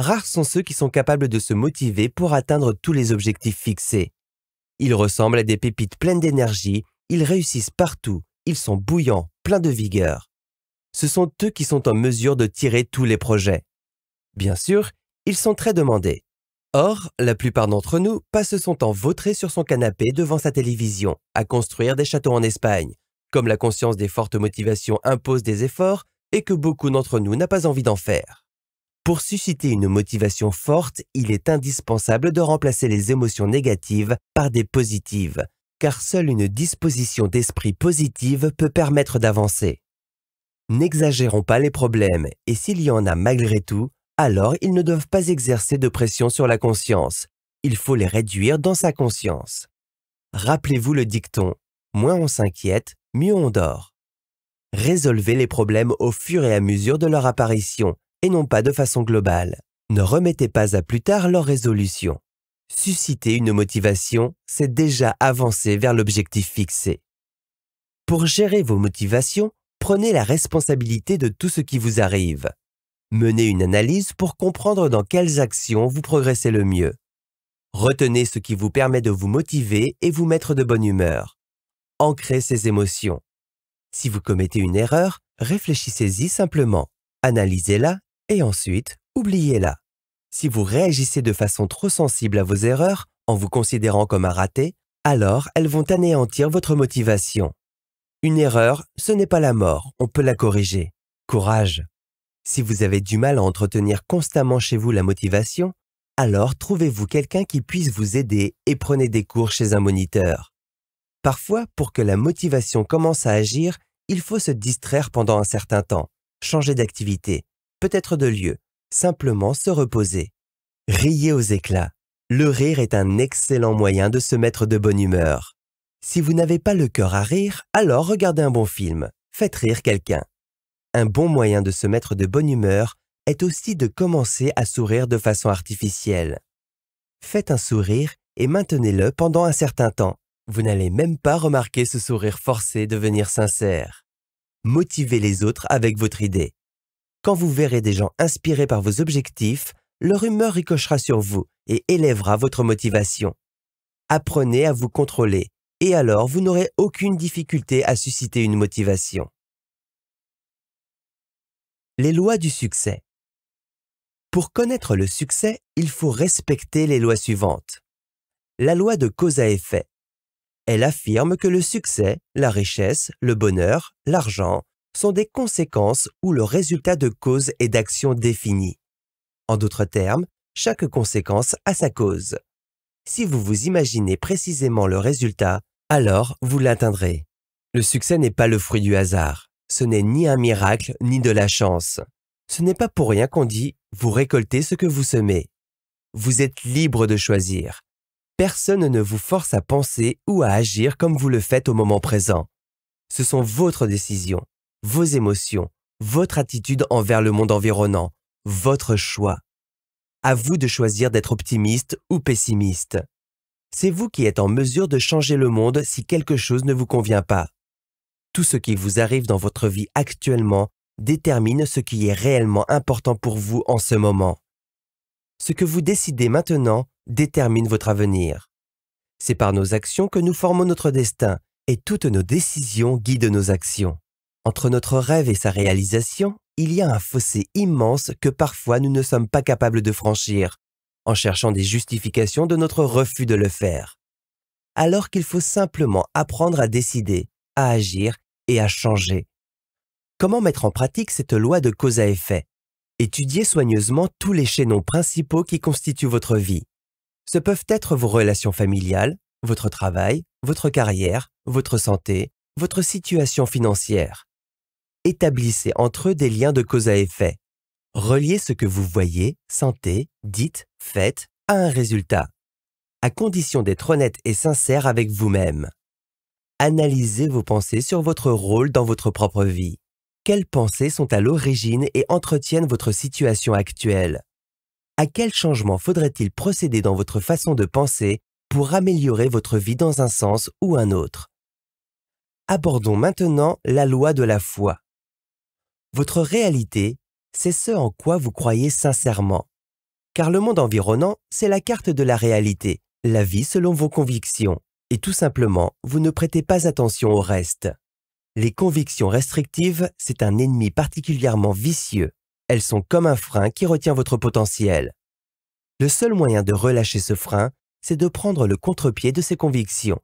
rares sont ceux qui sont capables de se motiver pour atteindre tous les objectifs fixés. Ils ressemblent à des pépites pleines d'énergie, ils réussissent partout, ils sont bouillants, pleins de vigueur. Ce sont eux qui sont en mesure de tirer tous les projets. Bien sûr, ils sont très demandés. Or, la plupart d'entre nous passent son temps vautré sur son canapé devant sa télévision, à construire des châteaux en Espagne, comme la conscience des fortes motivations impose des efforts et que beaucoup d'entre nous n'a pas envie d'en faire. Pour susciter une motivation forte, il est indispensable de remplacer les émotions négatives par des positives, car seule une disposition d'esprit positive peut permettre d'avancer. N'exagérons pas les problèmes, et s'il y en a malgré tout, alors ils ne doivent pas exercer de pression sur la conscience, il faut les réduire dans sa conscience. Rappelez-vous le dicton, moins on s'inquiète, mieux on dort. Résolvez les problèmes au fur et à mesure de leur apparition et non pas de façon globale. Ne remettez pas à plus tard leur résolution. Susciter une motivation, c'est déjà avancer vers l'objectif fixé. Pour gérer vos motivations, prenez la responsabilité de tout ce qui vous arrive. Menez une analyse pour comprendre dans quelles actions vous progressez le mieux. Retenez ce qui vous permet de vous motiver et vous mettre de bonne humeur. Ancrez ces émotions. Si vous commettez une erreur, réfléchissez-y simplement, analysez-la et ensuite, oubliez-la. Si vous réagissez de façon trop sensible à vos erreurs, en vous considérant comme un raté, alors elles vont anéantir votre motivation. Une erreur, ce n'est pas la mort, on peut la corriger. Courage Si vous avez du mal à entretenir constamment chez vous la motivation, alors trouvez-vous quelqu'un qui puisse vous aider et prenez des cours chez un moniteur. Parfois, pour que la motivation commence à agir, il faut se distraire pendant un certain temps, changer d'activité, peut-être de lieu, simplement se reposer. Riez aux éclats. Le rire est un excellent moyen de se mettre de bonne humeur. Si vous n'avez pas le cœur à rire, alors regardez un bon film, faites rire quelqu'un. Un bon moyen de se mettre de bonne humeur est aussi de commencer à sourire de façon artificielle. Faites un sourire et maintenez-le pendant un certain temps. Vous n'allez même pas remarquer ce sourire forcé devenir sincère. Motivez les autres avec votre idée. Quand vous verrez des gens inspirés par vos objectifs, leur humeur ricochera sur vous et élèvera votre motivation. Apprenez à vous contrôler et alors vous n'aurez aucune difficulté à susciter une motivation. Les lois du succès. Pour connaître le succès, il faut respecter les lois suivantes. La loi de cause à effet. Elle affirme que le succès, la richesse, le bonheur, l'argent sont des conséquences ou le résultat de cause et d'action définies. En d'autres termes, chaque conséquence a sa cause. Si vous vous imaginez précisément le résultat, alors vous l'atteindrez. Le succès n'est pas le fruit du hasard. Ce n'est ni un miracle ni de la chance. Ce n'est pas pour rien qu'on dit vous récoltez ce que vous semez. Vous êtes libre de choisir. Personne ne vous force à penser ou à agir comme vous le faites au moment présent. Ce sont votre décision vos émotions, votre attitude envers le monde environnant, votre choix. À vous de choisir d'être optimiste ou pessimiste. C'est vous qui êtes en mesure de changer le monde si quelque chose ne vous convient pas. Tout ce qui vous arrive dans votre vie actuellement détermine ce qui est réellement important pour vous en ce moment. Ce que vous décidez maintenant détermine votre avenir. C'est par nos actions que nous formons notre destin et toutes nos décisions guident nos actions. Entre notre rêve et sa réalisation, il y a un fossé immense que parfois nous ne sommes pas capables de franchir, en cherchant des justifications de notre refus de le faire. Alors qu'il faut simplement apprendre à décider, à agir et à changer. Comment mettre en pratique cette loi de cause à effet Étudiez soigneusement tous les chaînons principaux qui constituent votre vie. Ce peuvent être vos relations familiales, votre travail, votre carrière, votre santé, votre situation financière établissez entre eux des liens de cause à effet. Reliez ce que vous voyez, sentez, dites, faites à un résultat, à condition d'être honnête et sincère avec vous-même. Analysez vos pensées sur votre rôle dans votre propre vie. Quelles pensées sont à l'origine et entretiennent votre situation actuelle À quel changement faudrait-il procéder dans votre façon de penser pour améliorer votre vie dans un sens ou un autre Abordons maintenant la loi de la foi. Votre réalité, c'est ce en quoi vous croyez sincèrement. Car le monde environnant, c'est la carte de la réalité, la vie selon vos convictions. Et tout simplement, vous ne prêtez pas attention au reste. Les convictions restrictives, c'est un ennemi particulièrement vicieux. Elles sont comme un frein qui retient votre potentiel. Le seul moyen de relâcher ce frein, c'est de prendre le contre-pied de ces convictions.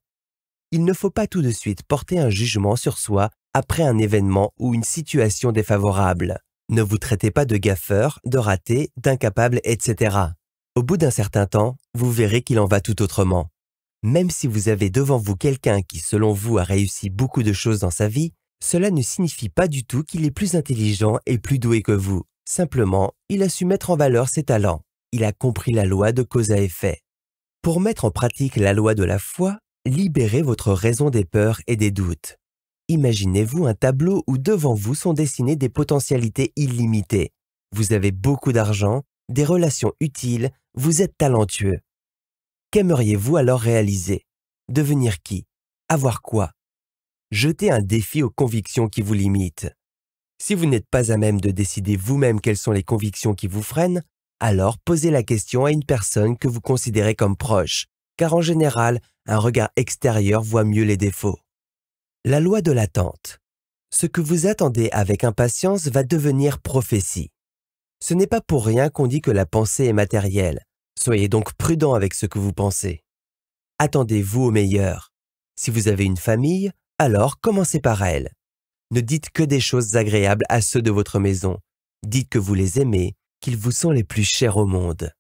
Il ne faut pas tout de suite porter un jugement sur soi après un événement ou une situation défavorable. Ne vous traitez pas de gaffeur, de raté, d'incapable, etc. Au bout d'un certain temps, vous verrez qu'il en va tout autrement. Même si vous avez devant vous quelqu'un qui, selon vous, a réussi beaucoup de choses dans sa vie, cela ne signifie pas du tout qu'il est plus intelligent et plus doué que vous. Simplement, il a su mettre en valeur ses talents. Il a compris la loi de cause à effet. Pour mettre en pratique la loi de la foi, libérez votre raison des peurs et des doutes. Imaginez-vous un tableau où devant vous sont dessinées des potentialités illimitées. Vous avez beaucoup d'argent, des relations utiles, vous êtes talentueux. Qu'aimeriez-vous alors réaliser Devenir qui Avoir quoi Jetez un défi aux convictions qui vous limitent. Si vous n'êtes pas à même de décider vous-même quelles sont les convictions qui vous freinent, alors posez la question à une personne que vous considérez comme proche, car en général, un regard extérieur voit mieux les défauts. La loi de l'attente. Ce que vous attendez avec impatience va devenir prophétie. Ce n'est pas pour rien qu'on dit que la pensée est matérielle. Soyez donc prudent avec ce que vous pensez. Attendez-vous au meilleur. Si vous avez une famille, alors commencez par elle. Ne dites que des choses agréables à ceux de votre maison. Dites que vous les aimez, qu'ils vous sont les plus chers au monde.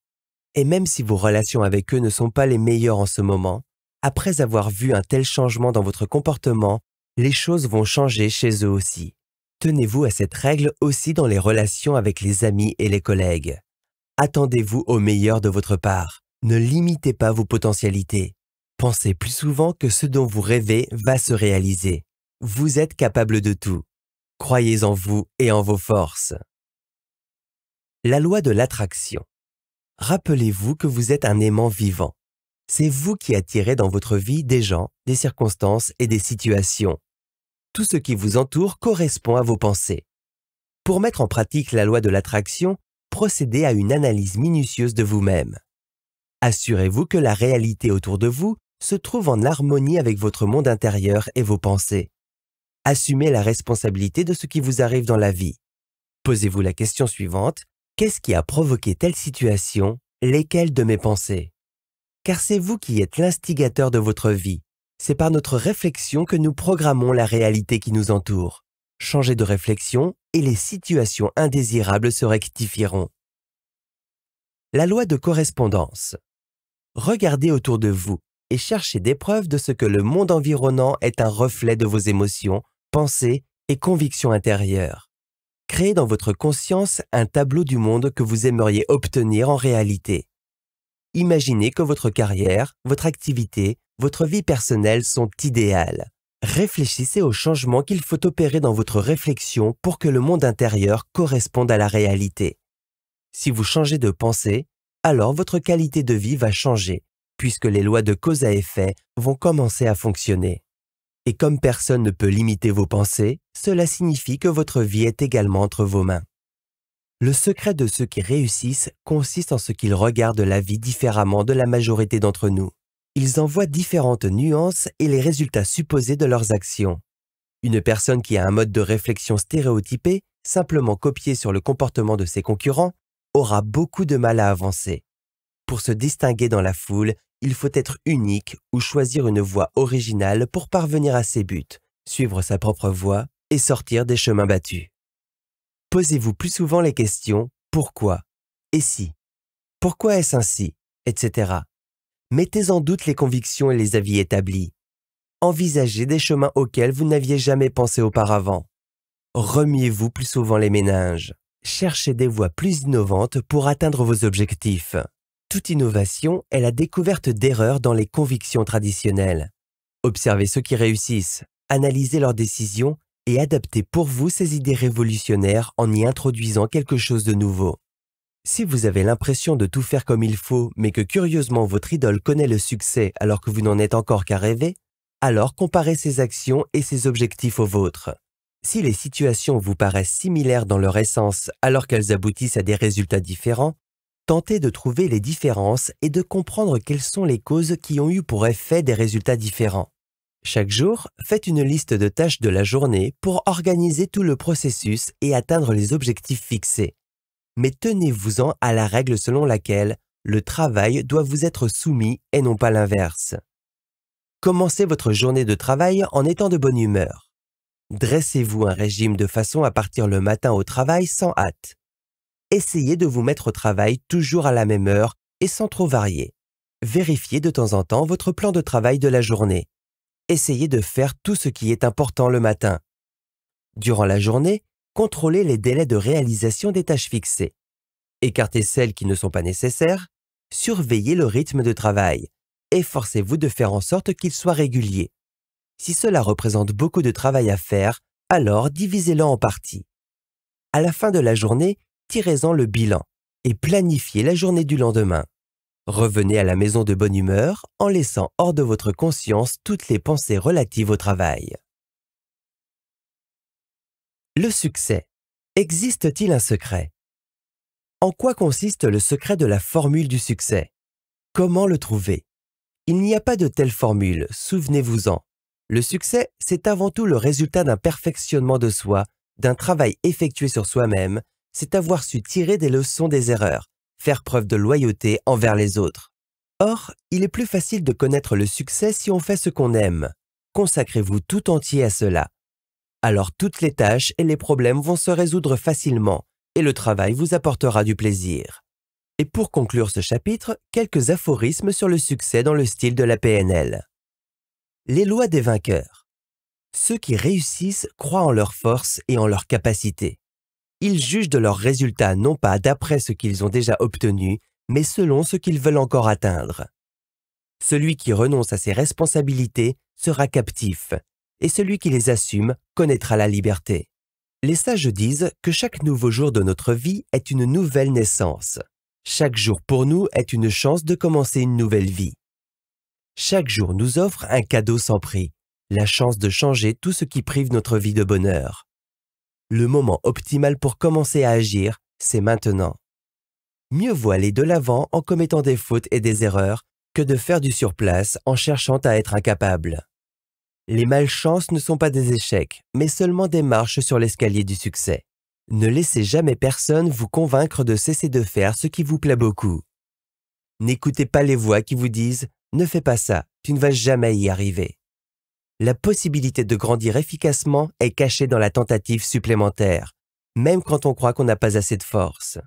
Et même si vos relations avec eux ne sont pas les meilleures en ce moment, après avoir vu un tel changement dans votre comportement, les choses vont changer chez eux aussi. Tenez-vous à cette règle aussi dans les relations avec les amis et les collègues. Attendez-vous au meilleur de votre part. Ne limitez pas vos potentialités. Pensez plus souvent que ce dont vous rêvez va se réaliser. Vous êtes capable de tout. Croyez en vous et en vos forces. La loi de l'attraction. Rappelez-vous que vous êtes un aimant vivant. C'est vous qui attirez dans votre vie des gens, des circonstances et des situations tout ce qui vous entoure correspond à vos pensées. Pour mettre en pratique la loi de l'attraction, procédez à une analyse minutieuse de vous-même. Assurez-vous que la réalité autour de vous se trouve en harmonie avec votre monde intérieur et vos pensées. Assumez la responsabilité de ce qui vous arrive dans la vie. Posez-vous la question suivante, qu'est-ce qui a provoqué telle situation, lesquelles de mes pensées Car c'est vous qui êtes l'instigateur de votre vie, c'est par notre réflexion que nous programmons la réalité qui nous entoure. Changez de réflexion et les situations indésirables se rectifieront. La loi de correspondance. Regardez autour de vous et cherchez des preuves de ce que le monde environnant est un reflet de vos émotions, pensées et convictions intérieures. Créez dans votre conscience un tableau du monde que vous aimeriez obtenir en réalité. Imaginez que votre carrière, votre activité, votre vie personnelle sont idéales. Réfléchissez aux changements qu'il faut opérer dans votre réflexion pour que le monde intérieur corresponde à la réalité. Si vous changez de pensée, alors votre qualité de vie va changer, puisque les lois de cause à effet vont commencer à fonctionner. Et comme personne ne peut limiter vos pensées, cela signifie que votre vie est également entre vos mains. Le secret de ceux qui réussissent consiste en ce qu'ils regardent la vie différemment de la majorité d'entre nous. Ils en voient différentes nuances et les résultats supposés de leurs actions. Une personne qui a un mode de réflexion stéréotypé, simplement copié sur le comportement de ses concurrents, aura beaucoup de mal à avancer. Pour se distinguer dans la foule, il faut être unique ou choisir une voie originale pour parvenir à ses buts, suivre sa propre voie et sortir des chemins battus. Posez-vous plus souvent les questions pourquoi Et si Pourquoi est-ce ainsi etc. Mettez en doute les convictions et les avis établis. Envisagez des chemins auxquels vous n'aviez jamais pensé auparavant. Remuez-vous plus souvent les ménages Cherchez des voies plus innovantes pour atteindre vos objectifs. Toute innovation est la découverte d'erreurs dans les convictions traditionnelles. Observez ceux qui réussissent, analysez leurs décisions et adaptez pour vous ces idées révolutionnaires en y introduisant quelque chose de nouveau. Si vous avez l'impression de tout faire comme il faut, mais que curieusement votre idole connaît le succès alors que vous n'en êtes encore qu'à rêver, alors comparez ses actions et ses objectifs aux vôtres. Si les situations vous paraissent similaires dans leur essence alors qu'elles aboutissent à des résultats différents, tentez de trouver les différences et de comprendre quelles sont les causes qui ont eu pour effet des résultats différents. Chaque jour, faites une liste de tâches de la journée pour organiser tout le processus et atteindre les objectifs fixés. Mais tenez-vous-en à la règle selon laquelle le travail doit vous être soumis et non pas l'inverse. Commencez votre journée de travail en étant de bonne humeur. Dressez-vous un régime de façon à partir le matin au travail sans hâte. Essayez de vous mettre au travail toujours à la même heure et sans trop varier. Vérifiez de temps en temps votre plan de travail de la journée essayez de faire tout ce qui est important le matin. Durant la journée, contrôlez les délais de réalisation des tâches fixées. Écartez celles qui ne sont pas nécessaires, surveillez le rythme de travail, efforcez-vous de faire en sorte qu'il soit régulier. Si cela représente beaucoup de travail à faire, alors divisez-le en parties. À la fin de la journée, tirez-en le bilan et planifiez la journée du lendemain. Revenez à la maison de bonne humeur en laissant hors de votre conscience toutes les pensées relatives au travail. Le succès. Existe-t-il un secret En quoi consiste le secret de la formule du succès Comment le trouver Il n'y a pas de telle formule, souvenez-vous-en. Le succès, c'est avant tout le résultat d'un perfectionnement de soi, d'un travail effectué sur soi-même, c'est avoir su tirer des leçons des erreurs, faire preuve de loyauté envers les autres. Or, il est plus facile de connaître le succès si on fait ce qu'on aime. Consacrez-vous tout entier à cela. Alors toutes les tâches et les problèmes vont se résoudre facilement, et le travail vous apportera du plaisir. Et pour conclure ce chapitre, quelques aphorismes sur le succès dans le style de la PNL. Les lois des vainqueurs. Ceux qui réussissent croient en leur force et en leur capacité. Ils jugent de leurs résultats non pas d'après ce qu'ils ont déjà obtenu, mais selon ce qu'ils veulent encore atteindre. Celui qui renonce à ses responsabilités sera captif, et celui qui les assume connaîtra la liberté. Les sages disent que chaque nouveau jour de notre vie est une nouvelle naissance. Chaque jour pour nous est une chance de commencer une nouvelle vie. Chaque jour nous offre un cadeau sans prix, la chance de changer tout ce qui prive notre vie de bonheur. Le moment optimal pour commencer à agir, c'est maintenant. Mieux vaut aller de l'avant en commettant des fautes et des erreurs que de faire du surplace en cherchant à être incapable. Les malchances ne sont pas des échecs, mais seulement des marches sur l'escalier du succès. Ne laissez jamais personne vous convaincre de cesser de faire ce qui vous plaît beaucoup. N'écoutez pas les voix qui vous disent ⁇ Ne fais pas ça, tu ne vas jamais y arriver ⁇ la possibilité de grandir efficacement est cachée dans la tentative supplémentaire, même quand on croit qu'on n'a pas assez de force.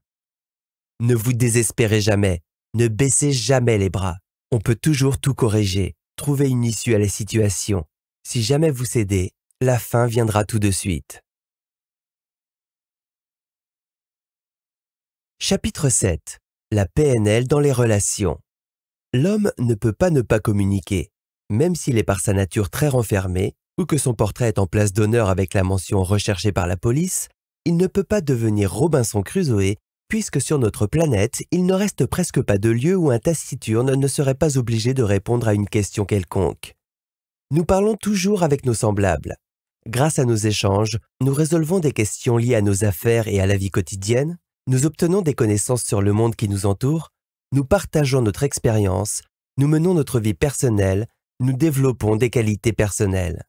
Ne vous désespérez jamais, ne baissez jamais les bras. On peut toujours tout corriger, trouver une issue à la situation. Si jamais vous cédez, la fin viendra tout de suite. Chapitre 7. La PNL dans les relations. L'homme ne peut pas ne pas communiquer même s'il est par sa nature très renfermé, ou que son portrait est en place d'honneur avec la mention recherchée par la police, il ne peut pas devenir Robinson Crusoe, puisque sur notre planète, il ne reste presque pas de lieu où un taciturne ne serait pas obligé de répondre à une question quelconque. Nous parlons toujours avec nos semblables. Grâce à nos échanges, nous résolvons des questions liées à nos affaires et à la vie quotidienne, nous obtenons des connaissances sur le monde qui nous entoure, nous partageons notre expérience, nous menons notre vie personnelle nous développons des qualités personnelles.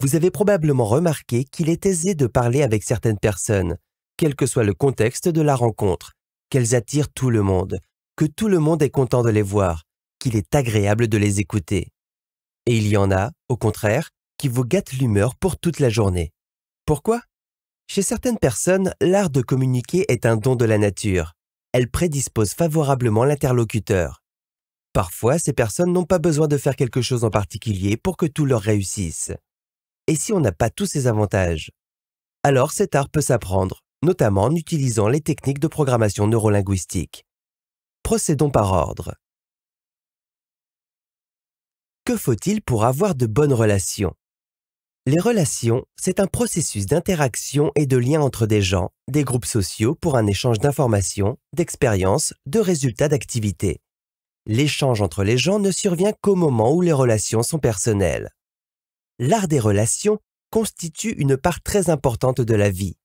Vous avez probablement remarqué qu'il est aisé de parler avec certaines personnes, quel que soit le contexte de la rencontre, qu'elles attirent tout le monde, que tout le monde est content de les voir, qu'il est agréable de les écouter. Et il y en a, au contraire, qui vous gâtent l'humeur pour toute la journée. Pourquoi Chez certaines personnes, l'art de communiquer est un don de la nature. Elle prédispose favorablement l'interlocuteur. Parfois, ces personnes n'ont pas besoin de faire quelque chose en particulier pour que tout leur réussisse. Et si on n'a pas tous ces avantages Alors cet art peut s'apprendre, notamment en utilisant les techniques de programmation neurolinguistique. Procédons par ordre. Que faut-il pour avoir de bonnes relations Les relations, c'est un processus d'interaction et de lien entre des gens, des groupes sociaux pour un échange d'informations, d'expériences, de résultats d'activités l'échange entre les gens ne survient qu'au moment où les relations sont personnelles. L'art des relations constitue une part très importante de la vie.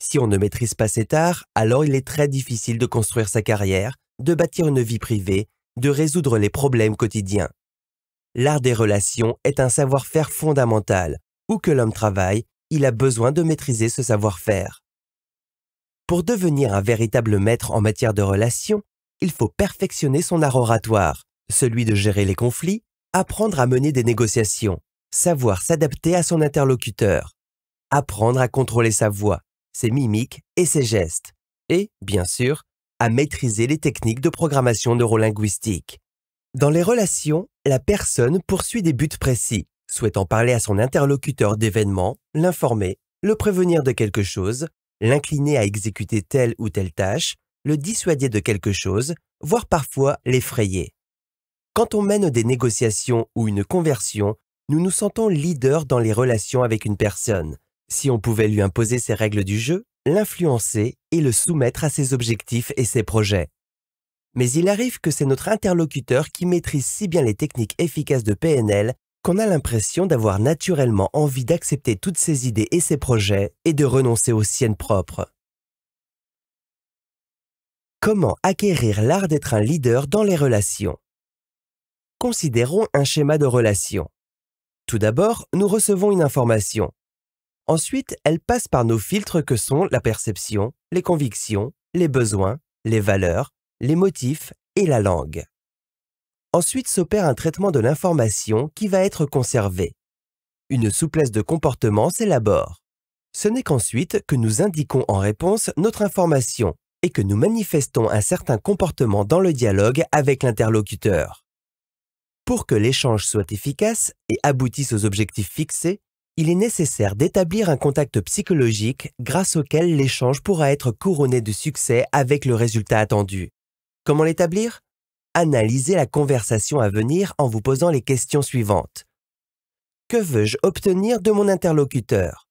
Si on ne maîtrise pas cet art, alors il est très difficile de construire sa carrière, de bâtir une vie privée, de résoudre les problèmes quotidiens. L'art des relations est un savoir-faire fondamental. Où que l'homme travaille, il a besoin de maîtriser ce savoir-faire. Pour devenir un véritable maître en matière de relations, il faut perfectionner son art oratoire, celui de gérer les conflits, apprendre à mener des négociations, savoir s'adapter à son interlocuteur, apprendre à contrôler sa voix, ses mimiques et ses gestes, et, bien sûr, à maîtriser les techniques de programmation neurolinguistique. Dans les relations, la personne poursuit des buts précis, souhaitant parler à son interlocuteur d'événements, l'informer, le prévenir de quelque chose, l'incliner à exécuter telle ou telle tâche, le dissuader de quelque chose, voire parfois l'effrayer. Quand on mène des négociations ou une conversion, nous nous sentons leaders dans les relations avec une personne. Si on pouvait lui imposer ses règles du jeu, l'influencer et le soumettre à ses objectifs et ses projets. Mais il arrive que c'est notre interlocuteur qui maîtrise si bien les techniques efficaces de PNL qu'on a l'impression d'avoir naturellement envie d'accepter toutes ses idées et ses projets et de renoncer aux siennes propres. Comment acquérir l'art d'être un leader dans les relations Considérons un schéma de relation. Tout d'abord, nous recevons une information. Ensuite, elle passe par nos filtres que sont la perception, les convictions, les besoins, les valeurs, les motifs et la langue. Ensuite s'opère un traitement de l'information qui va être conservé. Une souplesse de comportement s'élabore. Ce n'est qu'ensuite que nous indiquons en réponse notre information que nous manifestons un certain comportement dans le dialogue avec l'interlocuteur. Pour que l'échange soit efficace et aboutisse aux objectifs fixés, il est nécessaire d'établir un contact psychologique grâce auquel l'échange pourra être couronné de succès avec le résultat attendu. Comment l'établir Analysez la conversation à venir en vous posant les questions suivantes. Que veux-je obtenir de mon interlocuteur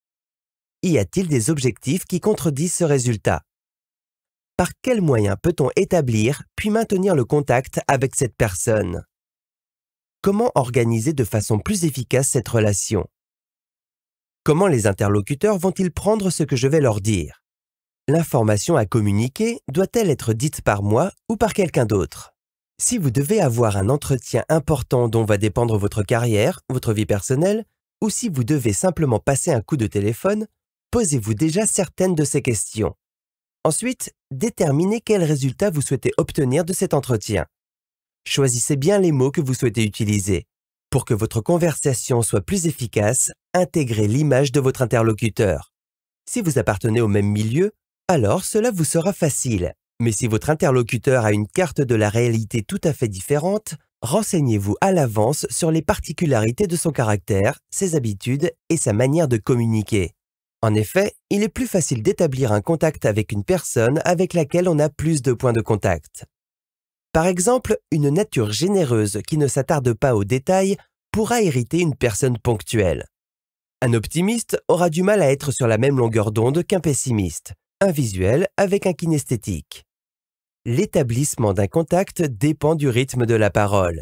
Y a-t-il des objectifs qui contredisent ce résultat par quels moyens peut-on établir puis maintenir le contact avec cette personne Comment organiser de façon plus efficace cette relation Comment les interlocuteurs vont-ils prendre ce que je vais leur dire L'information à communiquer doit-elle être dite par moi ou par quelqu'un d'autre Si vous devez avoir un entretien important dont va dépendre votre carrière, votre vie personnelle, ou si vous devez simplement passer un coup de téléphone, posez-vous déjà certaines de ces questions. Ensuite, déterminez quel résultat vous souhaitez obtenir de cet entretien. Choisissez bien les mots que vous souhaitez utiliser. Pour que votre conversation soit plus efficace, intégrez l'image de votre interlocuteur. Si vous appartenez au même milieu, alors cela vous sera facile. Mais si votre interlocuteur a une carte de la réalité tout à fait différente, renseignez-vous à l'avance sur les particularités de son caractère, ses habitudes et sa manière de communiquer. En effet, il est plus facile d'établir un contact avec une personne avec laquelle on a plus de points de contact. Par exemple, une nature généreuse qui ne s'attarde pas aux détails pourra hériter une personne ponctuelle. Un optimiste aura du mal à être sur la même longueur d'onde qu'un pessimiste, un visuel avec un kinesthétique. L'établissement d'un contact dépend du rythme de la parole.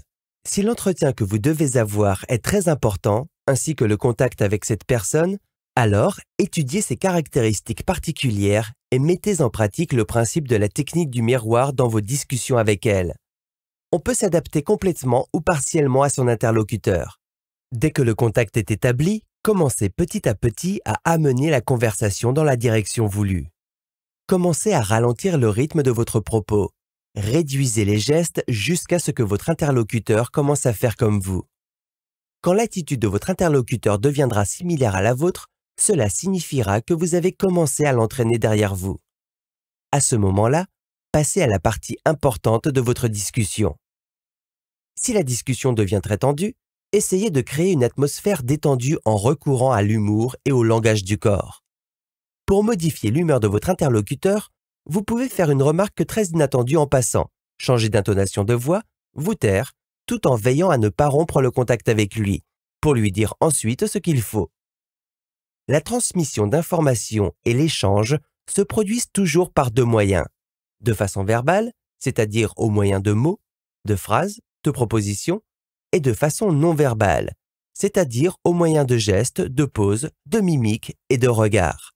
Si l'entretien que vous devez avoir est très important, ainsi que le contact avec cette personne, alors, étudiez ses caractéristiques particulières et mettez en pratique le principe de la technique du miroir dans vos discussions avec elle. On peut s'adapter complètement ou partiellement à son interlocuteur. Dès que le contact est établi, commencez petit à petit à amener la conversation dans la direction voulue. Commencez à ralentir le rythme de votre propos. Réduisez les gestes jusqu'à ce que votre interlocuteur commence à faire comme vous. Quand l'attitude de votre interlocuteur deviendra similaire à la vôtre, cela signifiera que vous avez commencé à l'entraîner derrière vous. À ce moment-là, passez à la partie importante de votre discussion. Si la discussion devient très tendue, essayez de créer une atmosphère détendue en recourant à l'humour et au langage du corps. Pour modifier l'humeur de votre interlocuteur, vous pouvez faire une remarque très inattendue en passant, changer d'intonation de voix, vous taire, tout en veillant à ne pas rompre le contact avec lui, pour lui dire ensuite ce qu'il faut la transmission d'informations et l'échange se produisent toujours par deux moyens. De façon verbale, c'est-à-dire au moyen de mots, de phrases, de propositions, et de façon non verbale, c'est-à-dire au moyen de gestes, de pauses, de mimiques et de regards.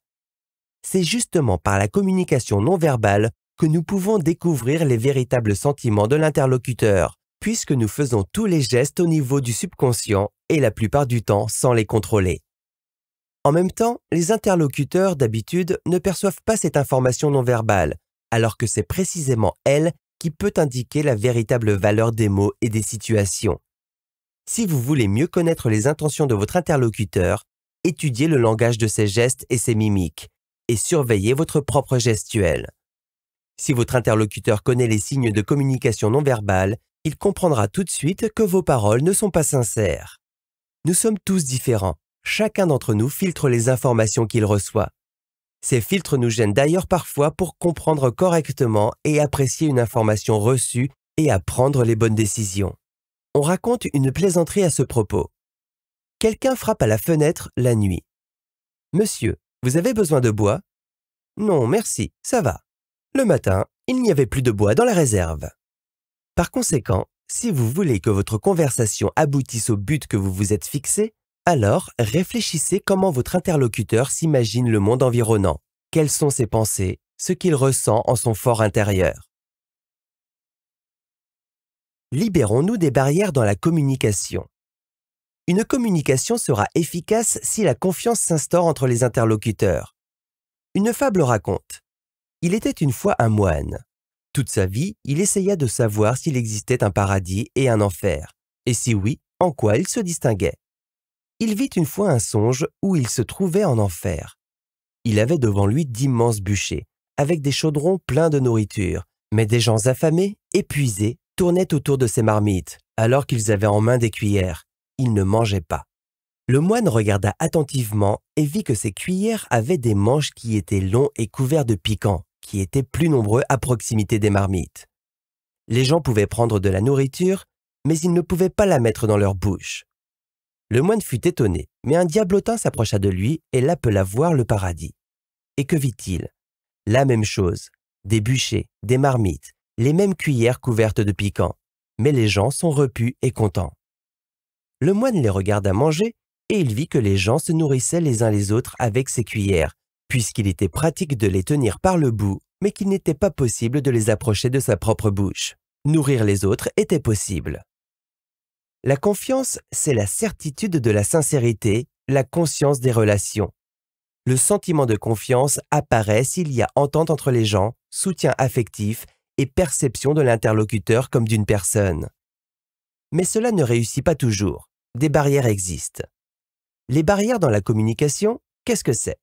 C'est justement par la communication non verbale que nous pouvons découvrir les véritables sentiments de l'interlocuteur, puisque nous faisons tous les gestes au niveau du subconscient et la plupart du temps sans les contrôler. En même temps, les interlocuteurs, d'habitude, ne perçoivent pas cette information non verbale, alors que c'est précisément elle qui peut indiquer la véritable valeur des mots et des situations. Si vous voulez mieux connaître les intentions de votre interlocuteur, étudiez le langage de ses gestes et ses mimiques, et surveillez votre propre gestuelle. Si votre interlocuteur connaît les signes de communication non verbale, il comprendra tout de suite que vos paroles ne sont pas sincères. Nous sommes tous différents, chacun d'entre nous filtre les informations qu'il reçoit. Ces filtres nous gênent d'ailleurs parfois pour comprendre correctement et apprécier une information reçue et à prendre les bonnes décisions. On raconte une plaisanterie à ce propos. Quelqu'un frappe à la fenêtre la nuit. Monsieur, vous avez besoin de bois Non, merci, ça va. Le matin, il n'y avait plus de bois dans la réserve. Par conséquent, si vous voulez que votre conversation aboutisse au but que vous vous êtes fixé, alors, réfléchissez comment votre interlocuteur s'imagine le monde environnant, quelles sont ses pensées, ce qu'il ressent en son fort intérieur. Libérons-nous des barrières dans la communication. Une communication sera efficace si la confiance s'instaure entre les interlocuteurs. Une fable raconte. Il était une fois un moine. Toute sa vie, il essaya de savoir s'il existait un paradis et un enfer, et si oui, en quoi il se distinguait il vit une fois un songe où il se trouvait en enfer. Il avait devant lui d'immenses bûchers, avec des chaudrons pleins de nourriture, mais des gens affamés, épuisés, tournaient autour de ces marmites, alors qu'ils avaient en main des cuillères. Ils ne mangeaient pas. Le moine regarda attentivement et vit que ces cuillères avaient des manches qui étaient longs et couverts de piquants, qui étaient plus nombreux à proximité des marmites. Les gens pouvaient prendre de la nourriture, mais ils ne pouvaient pas la mettre dans leur bouche. Le moine fut étonné, mais un diablotin s'approcha de lui et l'appela voir le paradis. Et que vit-il La même chose, des bûchers, des marmites, les mêmes cuillères couvertes de piquants. mais les gens sont repus et contents. Le moine les regarda manger, et il vit que les gens se nourrissaient les uns les autres avec ces cuillères, puisqu'il était pratique de les tenir par le bout, mais qu'il n'était pas possible de les approcher de sa propre bouche. Nourrir les autres était possible. La confiance, c'est la certitude de la sincérité, la conscience des relations. Le sentiment de confiance apparaît s'il y a entente entre les gens, soutien affectif et perception de l'interlocuteur comme d'une personne. Mais cela ne réussit pas toujours. Des barrières existent. Les barrières dans la communication, qu'est-ce que c'est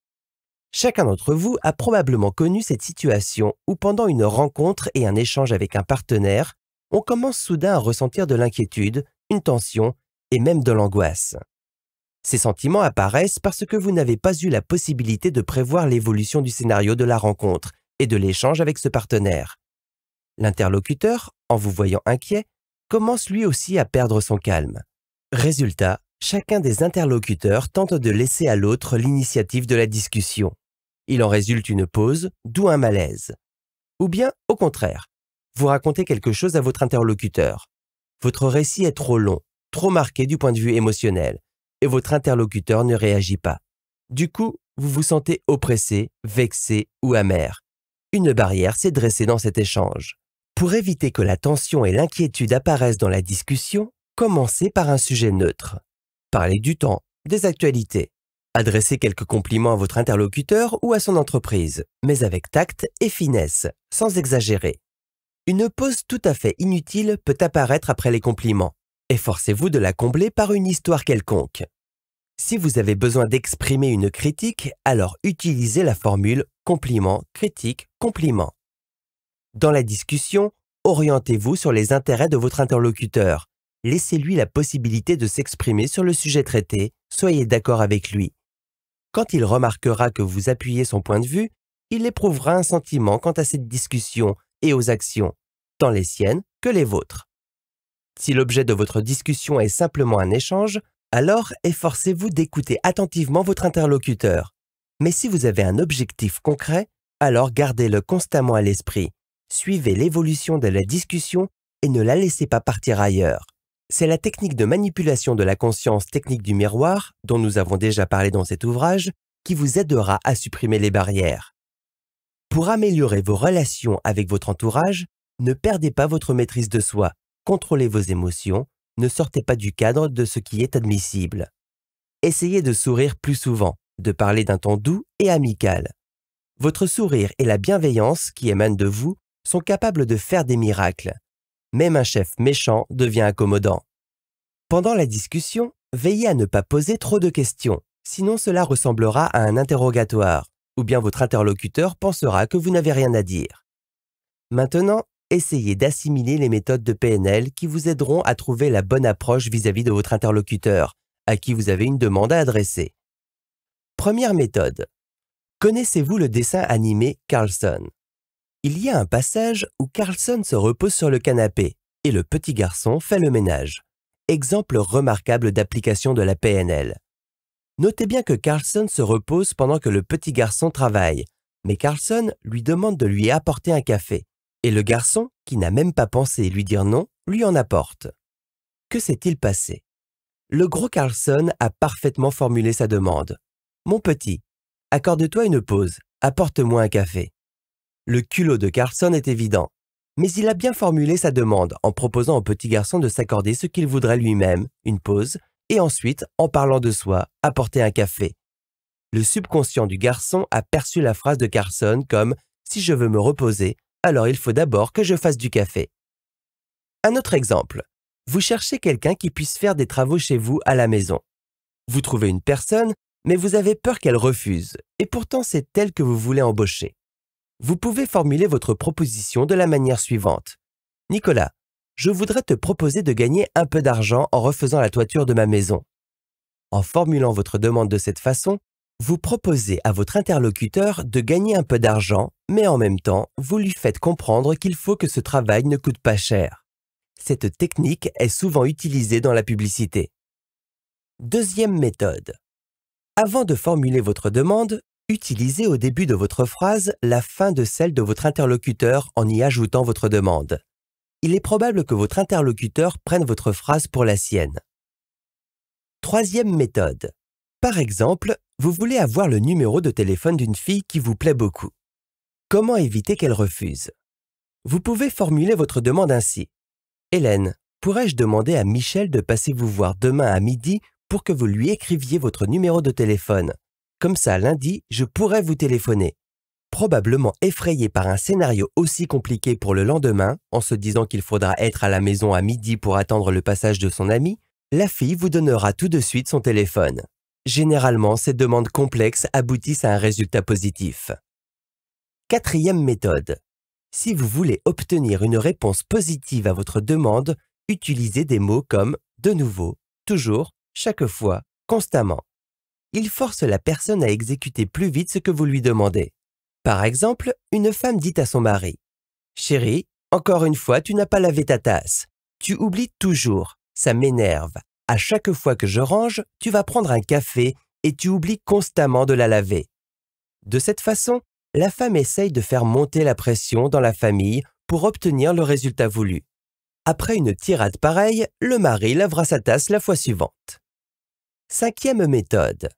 Chacun d'entre vous a probablement connu cette situation où pendant une rencontre et un échange avec un partenaire, on commence soudain à ressentir de l'inquiétude, une tension et même de l'angoisse. Ces sentiments apparaissent parce que vous n'avez pas eu la possibilité de prévoir l'évolution du scénario de la rencontre et de l'échange avec ce partenaire. L'interlocuteur, en vous voyant inquiet, commence lui aussi à perdre son calme. Résultat, chacun des interlocuteurs tente de laisser à l'autre l'initiative de la discussion. Il en résulte une pause, d'où un malaise. Ou bien, au contraire, vous racontez quelque chose à votre interlocuteur. Votre récit est trop long, trop marqué du point de vue émotionnel, et votre interlocuteur ne réagit pas. Du coup, vous vous sentez oppressé, vexé ou amer. Une barrière s'est dressée dans cet échange. Pour éviter que la tension et l'inquiétude apparaissent dans la discussion, commencez par un sujet neutre. Parlez du temps, des actualités. Adressez quelques compliments à votre interlocuteur ou à son entreprise, mais avec tact et finesse, sans exagérer. Une pause tout à fait inutile peut apparaître après les compliments. Efforcez-vous de la combler par une histoire quelconque. Si vous avez besoin d'exprimer une critique, alors utilisez la formule compliment, critique, compliment. Dans la discussion, orientez-vous sur les intérêts de votre interlocuteur. Laissez-lui la possibilité de s'exprimer sur le sujet traité, soyez d'accord avec lui. Quand il remarquera que vous appuyez son point de vue, il éprouvera un sentiment quant à cette discussion et aux actions, tant les siennes que les vôtres. Si l'objet de votre discussion est simplement un échange, alors efforcez-vous d'écouter attentivement votre interlocuteur. Mais si vous avez un objectif concret, alors gardez-le constamment à l'esprit. Suivez l'évolution de la discussion et ne la laissez pas partir ailleurs. C'est la technique de manipulation de la conscience technique du miroir, dont nous avons déjà parlé dans cet ouvrage, qui vous aidera à supprimer les barrières. Pour améliorer vos relations avec votre entourage, ne perdez pas votre maîtrise de soi, contrôlez vos émotions, ne sortez pas du cadre de ce qui est admissible. Essayez de sourire plus souvent, de parler d'un ton doux et amical. Votre sourire et la bienveillance qui émanent de vous sont capables de faire des miracles. Même un chef méchant devient accommodant. Pendant la discussion, veillez à ne pas poser trop de questions, sinon cela ressemblera à un interrogatoire ou bien votre interlocuteur pensera que vous n'avez rien à dire. Maintenant, essayez d'assimiler les méthodes de PNL qui vous aideront à trouver la bonne approche vis-à-vis de votre interlocuteur, à qui vous avez une demande à adresser. Première méthode. Connaissez-vous le dessin animé Carlson Il y a un passage où Carlson se repose sur le canapé et le petit garçon fait le ménage. Exemple remarquable d'application de la PNL. Notez bien que Carlson se repose pendant que le petit garçon travaille, mais Carlson lui demande de lui apporter un café, et le garçon, qui n'a même pas pensé lui dire non, lui en apporte. Que s'est-il passé Le gros Carlson a parfaitement formulé sa demande. Mon petit, accorde-toi une pause, apporte-moi un café. Le culot de Carlson est évident, mais il a bien formulé sa demande en proposant au petit garçon de s'accorder ce qu'il voudrait lui-même, une pause, et ensuite, en parlant de soi, apporter un café. Le subconscient du garçon a perçu la phrase de Carson comme Si je veux me reposer, alors il faut d'abord que je fasse du café. Un autre exemple. Vous cherchez quelqu'un qui puisse faire des travaux chez vous à la maison. Vous trouvez une personne, mais vous avez peur qu'elle refuse, et pourtant c'est elle que vous voulez embaucher. Vous pouvez formuler votre proposition de la manière suivante. Nicolas, je voudrais te proposer de gagner un peu d'argent en refaisant la toiture de ma maison. En formulant votre demande de cette façon, vous proposez à votre interlocuteur de gagner un peu d'argent, mais en même temps, vous lui faites comprendre qu'il faut que ce travail ne coûte pas cher. Cette technique est souvent utilisée dans la publicité. Deuxième méthode. Avant de formuler votre demande, utilisez au début de votre phrase la fin de celle de votre interlocuteur en y ajoutant votre demande il est probable que votre interlocuteur prenne votre phrase pour la sienne. Troisième méthode. Par exemple, vous voulez avoir le numéro de téléphone d'une fille qui vous plaît beaucoup. Comment éviter qu'elle refuse Vous pouvez formuler votre demande ainsi. Hélène, pourrais-je demander à Michel de passer vous voir demain à midi pour que vous lui écriviez votre numéro de téléphone Comme ça, lundi, je pourrais vous téléphoner probablement effrayé par un scénario aussi compliqué pour le lendemain, en se disant qu'il faudra être à la maison à midi pour attendre le passage de son ami, la fille vous donnera tout de suite son téléphone. Généralement, ces demandes complexes aboutissent à un résultat positif. Quatrième méthode. Si vous voulez obtenir une réponse positive à votre demande, utilisez des mots comme de nouveau, toujours, chaque fois, constamment. Il force la personne à exécuter plus vite ce que vous lui demandez. Par exemple, une femme dit à son mari Chéri, encore une fois, tu n'as pas lavé ta tasse. Tu oublies toujours. Ça m'énerve. À chaque fois que je range, tu vas prendre un café et tu oublies constamment de la laver. De cette façon, la femme essaye de faire monter la pression dans la famille pour obtenir le résultat voulu. Après une tirade pareille, le mari lavera sa tasse la fois suivante. Cinquième méthode.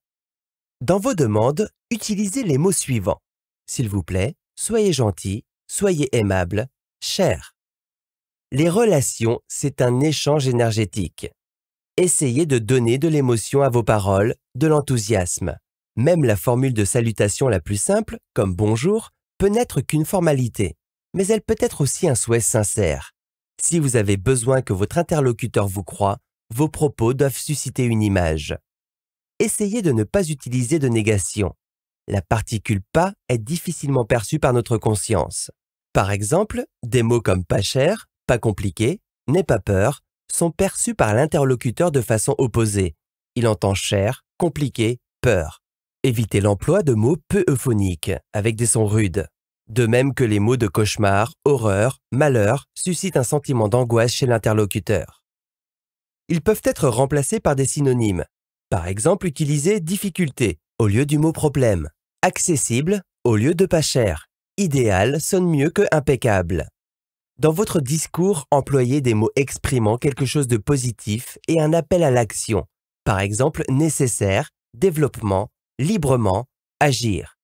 Dans vos demandes, utilisez les mots suivants. S'il vous plaît, soyez gentil, soyez aimable, cher. Les relations, c'est un échange énergétique. Essayez de donner de l'émotion à vos paroles, de l'enthousiasme. Même la formule de salutation la plus simple, comme bonjour, peut n'être qu'une formalité, mais elle peut être aussi un souhait sincère. Si vous avez besoin que votre interlocuteur vous croie, vos propos doivent susciter une image. Essayez de ne pas utiliser de négation la particule pas est difficilement perçue par notre conscience. Par exemple, des mots comme pas cher, pas compliqué, n'aie pas peur sont perçus par l'interlocuteur de façon opposée. Il entend cher, compliqué, peur. Évitez l'emploi de mots peu euphoniques, avec des sons rudes. De même que les mots de cauchemar, horreur, malheur suscitent un sentiment d'angoisse chez l'interlocuteur. Ils peuvent être remplacés par des synonymes. Par exemple, utiliser difficulté au lieu du mot problème, Accessible au lieu de pas cher. Idéal sonne mieux que impeccable. Dans votre discours, employez des mots exprimant quelque chose de positif et un appel à l'action. Par exemple, nécessaire, développement, librement, agir.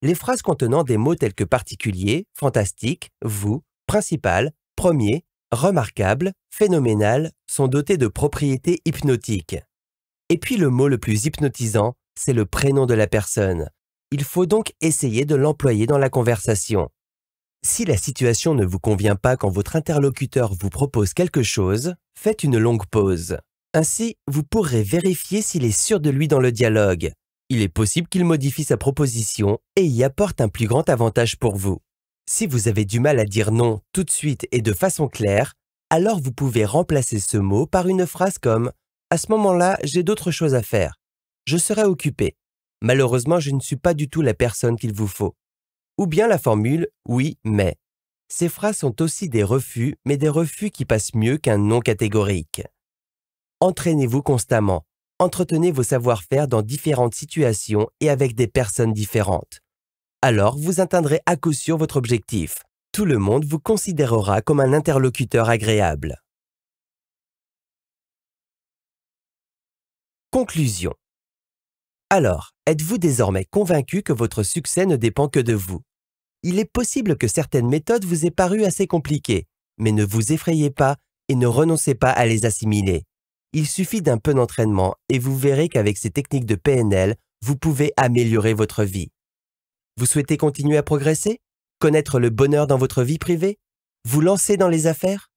Les phrases contenant des mots tels que particulier, fantastique, vous, principal, premier, remarquable, phénoménal sont dotées de propriétés hypnotiques. Et puis le mot le plus hypnotisant, c'est le prénom de la personne. Il faut donc essayer de l'employer dans la conversation. Si la situation ne vous convient pas quand votre interlocuteur vous propose quelque chose, faites une longue pause. Ainsi, vous pourrez vérifier s'il est sûr de lui dans le dialogue. Il est possible qu'il modifie sa proposition et y apporte un plus grand avantage pour vous. Si vous avez du mal à dire non tout de suite et de façon claire, alors vous pouvez remplacer ce mot par une phrase comme ⁇ À ce moment-là, j'ai d'autres choses à faire. Je serai occupé. Malheureusement, je ne suis pas du tout la personne qu'il vous faut. Ou bien la formule oui, mais. Ces phrases sont aussi des refus, mais des refus qui passent mieux qu'un non catégorique. Entraînez-vous constamment. Entretenez vos savoir-faire dans différentes situations et avec des personnes différentes. Alors, vous atteindrez à coup sûr votre objectif. Tout le monde vous considérera comme un interlocuteur agréable. Conclusion. Alors, êtes-vous désormais convaincu que votre succès ne dépend que de vous Il est possible que certaines méthodes vous aient paru assez compliquées, mais ne vous effrayez pas et ne renoncez pas à les assimiler. Il suffit d'un peu d'entraînement et vous verrez qu'avec ces techniques de PNL, vous pouvez améliorer votre vie. Vous souhaitez continuer à progresser Connaître le bonheur dans votre vie privée Vous lancer dans les affaires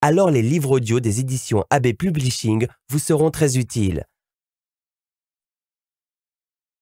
Alors les livres audio des éditions AB Publishing vous seront très utiles.